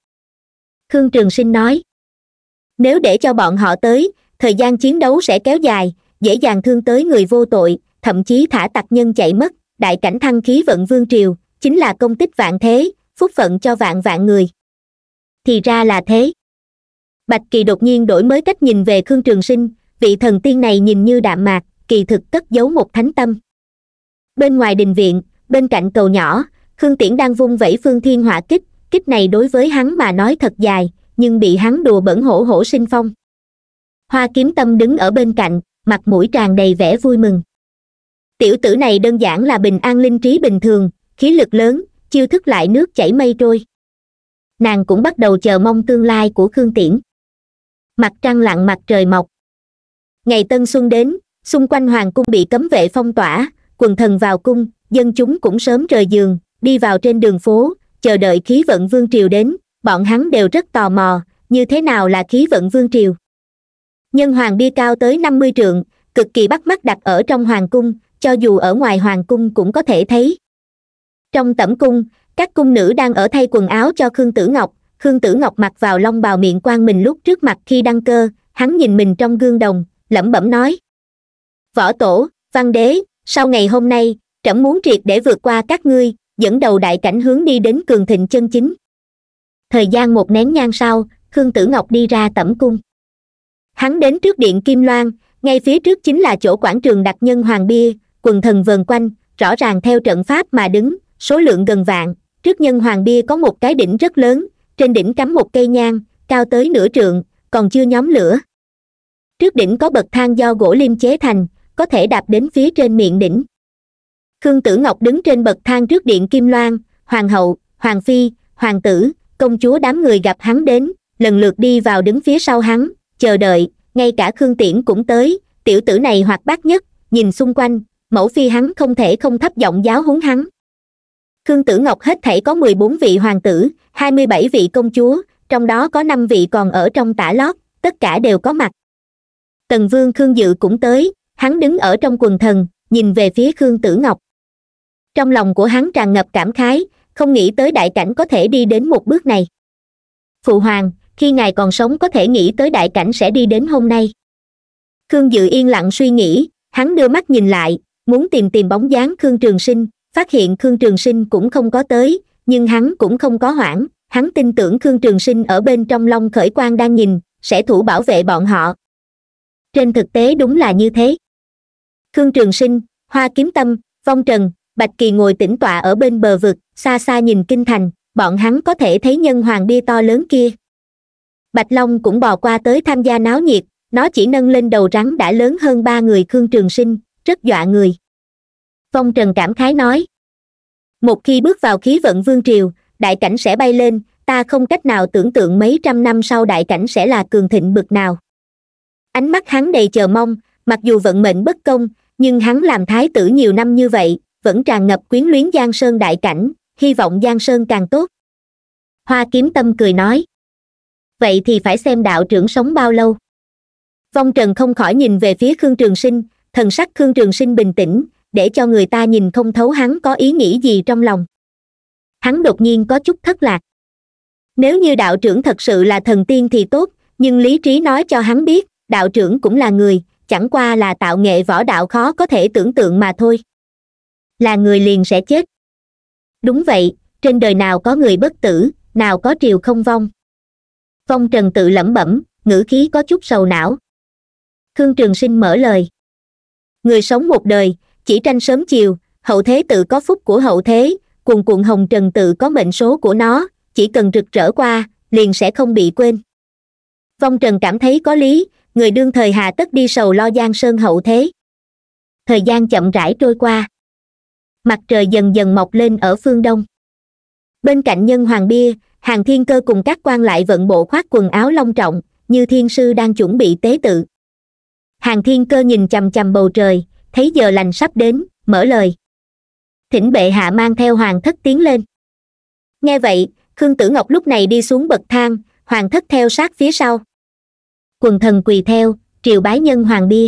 khương trường sinh nói nếu để cho bọn họ tới thời gian chiến đấu sẽ kéo dài dễ dàng thương tới người vô tội thậm chí thả tặc nhân chạy mất đại cảnh thăng khí vận vương triều chính là công tích vạn thế phúc phận cho vạn vạn người thì ra là thế bạch kỳ đột nhiên đổi mới cách nhìn về khương trường sinh vị thần tiên này nhìn như đạm mạc kỳ thực cất giấu một thánh tâm bên ngoài đình viện bên cạnh cầu nhỏ khương tiễn đang vung vẩy phương thiên hỏa kích kích này đối với hắn mà nói thật dài nhưng bị hắn đùa bẩn hổ hổ sinh phong hoa kiếm tâm đứng ở bên cạnh mặt mũi tràn đầy vẻ vui mừng tiểu tử này đơn giản là bình an linh trí bình thường khí lực lớn chiêu thức lại nước chảy mây trôi nàng cũng bắt đầu chờ mong tương lai của khương tiễn mặt trăng lặng mặt trời mọc ngày tân xuân đến xung quanh hoàng cung bị cấm vệ phong tỏa quần thần vào cung dân chúng cũng sớm rời giường đi vào trên đường phố chờ đợi khí vận vương triều đến bọn hắn đều rất tò mò như thế nào là khí vận vương triều nhân hoàng bia cao tới năm mươi trượng cực kỳ bắt mắt đặt ở trong hoàng cung cho dù ở ngoài hoàng cung cũng có thể thấy trong tẩm cung các cung nữ đang ở thay quần áo cho khương tử ngọc khương tử ngọc mặc vào long bào miệng quan mình lúc trước mặt khi đăng cơ hắn nhìn mình trong gương đồng lẩm bẩm nói võ tổ văn đế sau ngày hôm nay trẫm muốn triệt để vượt qua các ngươi dẫn đầu đại cảnh hướng đi đến cường thịnh chân chính thời gian một nén nhang sau khương tử ngọc đi ra tẩm cung hắn đến trước điện kim loan ngay phía trước chính là chỗ quảng trường đặt nhân hoàng bia quần thần vờn quanh rõ ràng theo trận pháp mà đứng số lượng gần vạn trước nhân hoàng bia có một cái đỉnh rất lớn trên đỉnh cắm một cây nhang cao tới nửa trượng còn chưa nhóm lửa trước đỉnh có bậc thang do gỗ lim chế thành có thể đạp đến phía trên miệng đỉnh khương tử ngọc đứng trên bậc thang trước điện kim loan hoàng hậu hoàng phi hoàng tử công chúa đám người gặp hắn đến lần lượt đi vào đứng phía sau hắn chờ đợi ngay cả khương tiễn cũng tới tiểu tử này hoạt bát nhất nhìn xung quanh mẫu phi hắn không thể không thấp giọng giáo huấn hắn khương tử ngọc hết thảy có mười bốn vị hoàng tử hai mươi bảy vị công chúa trong đó có năm vị còn ở trong tả lót tất cả đều có mặt tần vương khương dự cũng tới hắn đứng ở trong quần thần nhìn về phía khương tử ngọc trong lòng của hắn tràn ngập cảm khái không nghĩ tới đại cảnh có thể đi đến một bước này phụ hoàng khi ngài còn sống có thể nghĩ tới đại cảnh sẽ đi đến hôm nay khương dự yên lặng suy nghĩ hắn đưa mắt nhìn lại muốn tìm tìm bóng dáng khương trường sinh phát hiện khương trường sinh cũng không có tới nhưng hắn cũng không có hoảng hắn tin tưởng khương trường sinh ở bên trong long khởi quan đang nhìn sẽ thủ bảo vệ bọn họ trên thực tế đúng là như thế khương trường sinh hoa kiếm tâm vong trần bạch kỳ ngồi tĩnh tọa ở bên bờ vực xa xa nhìn kinh thành bọn hắn có thể thấy nhân hoàng bia to lớn kia bạch long cũng bò qua tới tham gia náo nhiệt nó chỉ nâng lên đầu rắn đã lớn hơn ba người khương trường sinh rất dọa người phong trần cảm khái nói một khi bước vào khí vận vương triều đại cảnh sẽ bay lên ta không cách nào tưởng tượng mấy trăm năm sau đại cảnh sẽ là cường thịnh bực nào ánh mắt hắn đầy chờ mong mặc dù vận mệnh bất công nhưng hắn làm thái tử nhiều năm như vậy vẫn tràn ngập quyến luyến giang sơn đại cảnh hy vọng giang sơn càng tốt hoa kiếm tâm cười nói vậy thì phải xem đạo trưởng sống bao lâu vong trần không khỏi nhìn về phía khương trường sinh thần sắc khương trường sinh bình tĩnh để cho người ta nhìn không thấu hắn có ý nghĩ gì trong lòng hắn đột nhiên có chút thất lạc nếu như đạo trưởng thật sự là thần tiên thì tốt nhưng lý trí nói cho hắn biết đạo trưởng cũng là người chẳng qua là tạo nghệ võ đạo khó có thể tưởng tượng mà thôi là người liền sẽ chết đúng vậy trên đời nào có người bất tử nào có triều không vong phong trần tự lẩm bẩm ngữ khí có chút sầu não khương trường sinh mở lời người sống một đời chỉ tranh sớm chiều hậu thế tự có phúc của hậu thế cuồn cuộn hồng trần tự có mệnh số của nó chỉ cần rực rỡ qua liền sẽ không bị quên vong trần cảm thấy có lý người đương thời hà tất đi sầu lo giang sơn hậu thế thời gian chậm rãi trôi qua mặt trời dần dần mọc lên ở phương đông bên cạnh nhân hoàng bia hàng thiên cơ cùng các quan lại vận bộ khoác quần áo long trọng như thiên sư đang chuẩn bị tế tự hàng thiên cơ nhìn chằm chằm bầu trời thấy giờ lành sắp đến mở lời thỉnh bệ hạ mang theo hoàng thất tiến lên nghe vậy khương tử ngọc lúc này đi xuống bậc thang hoàng thất theo sát phía sau quần thần quỳ theo triều bái nhân hoàng bia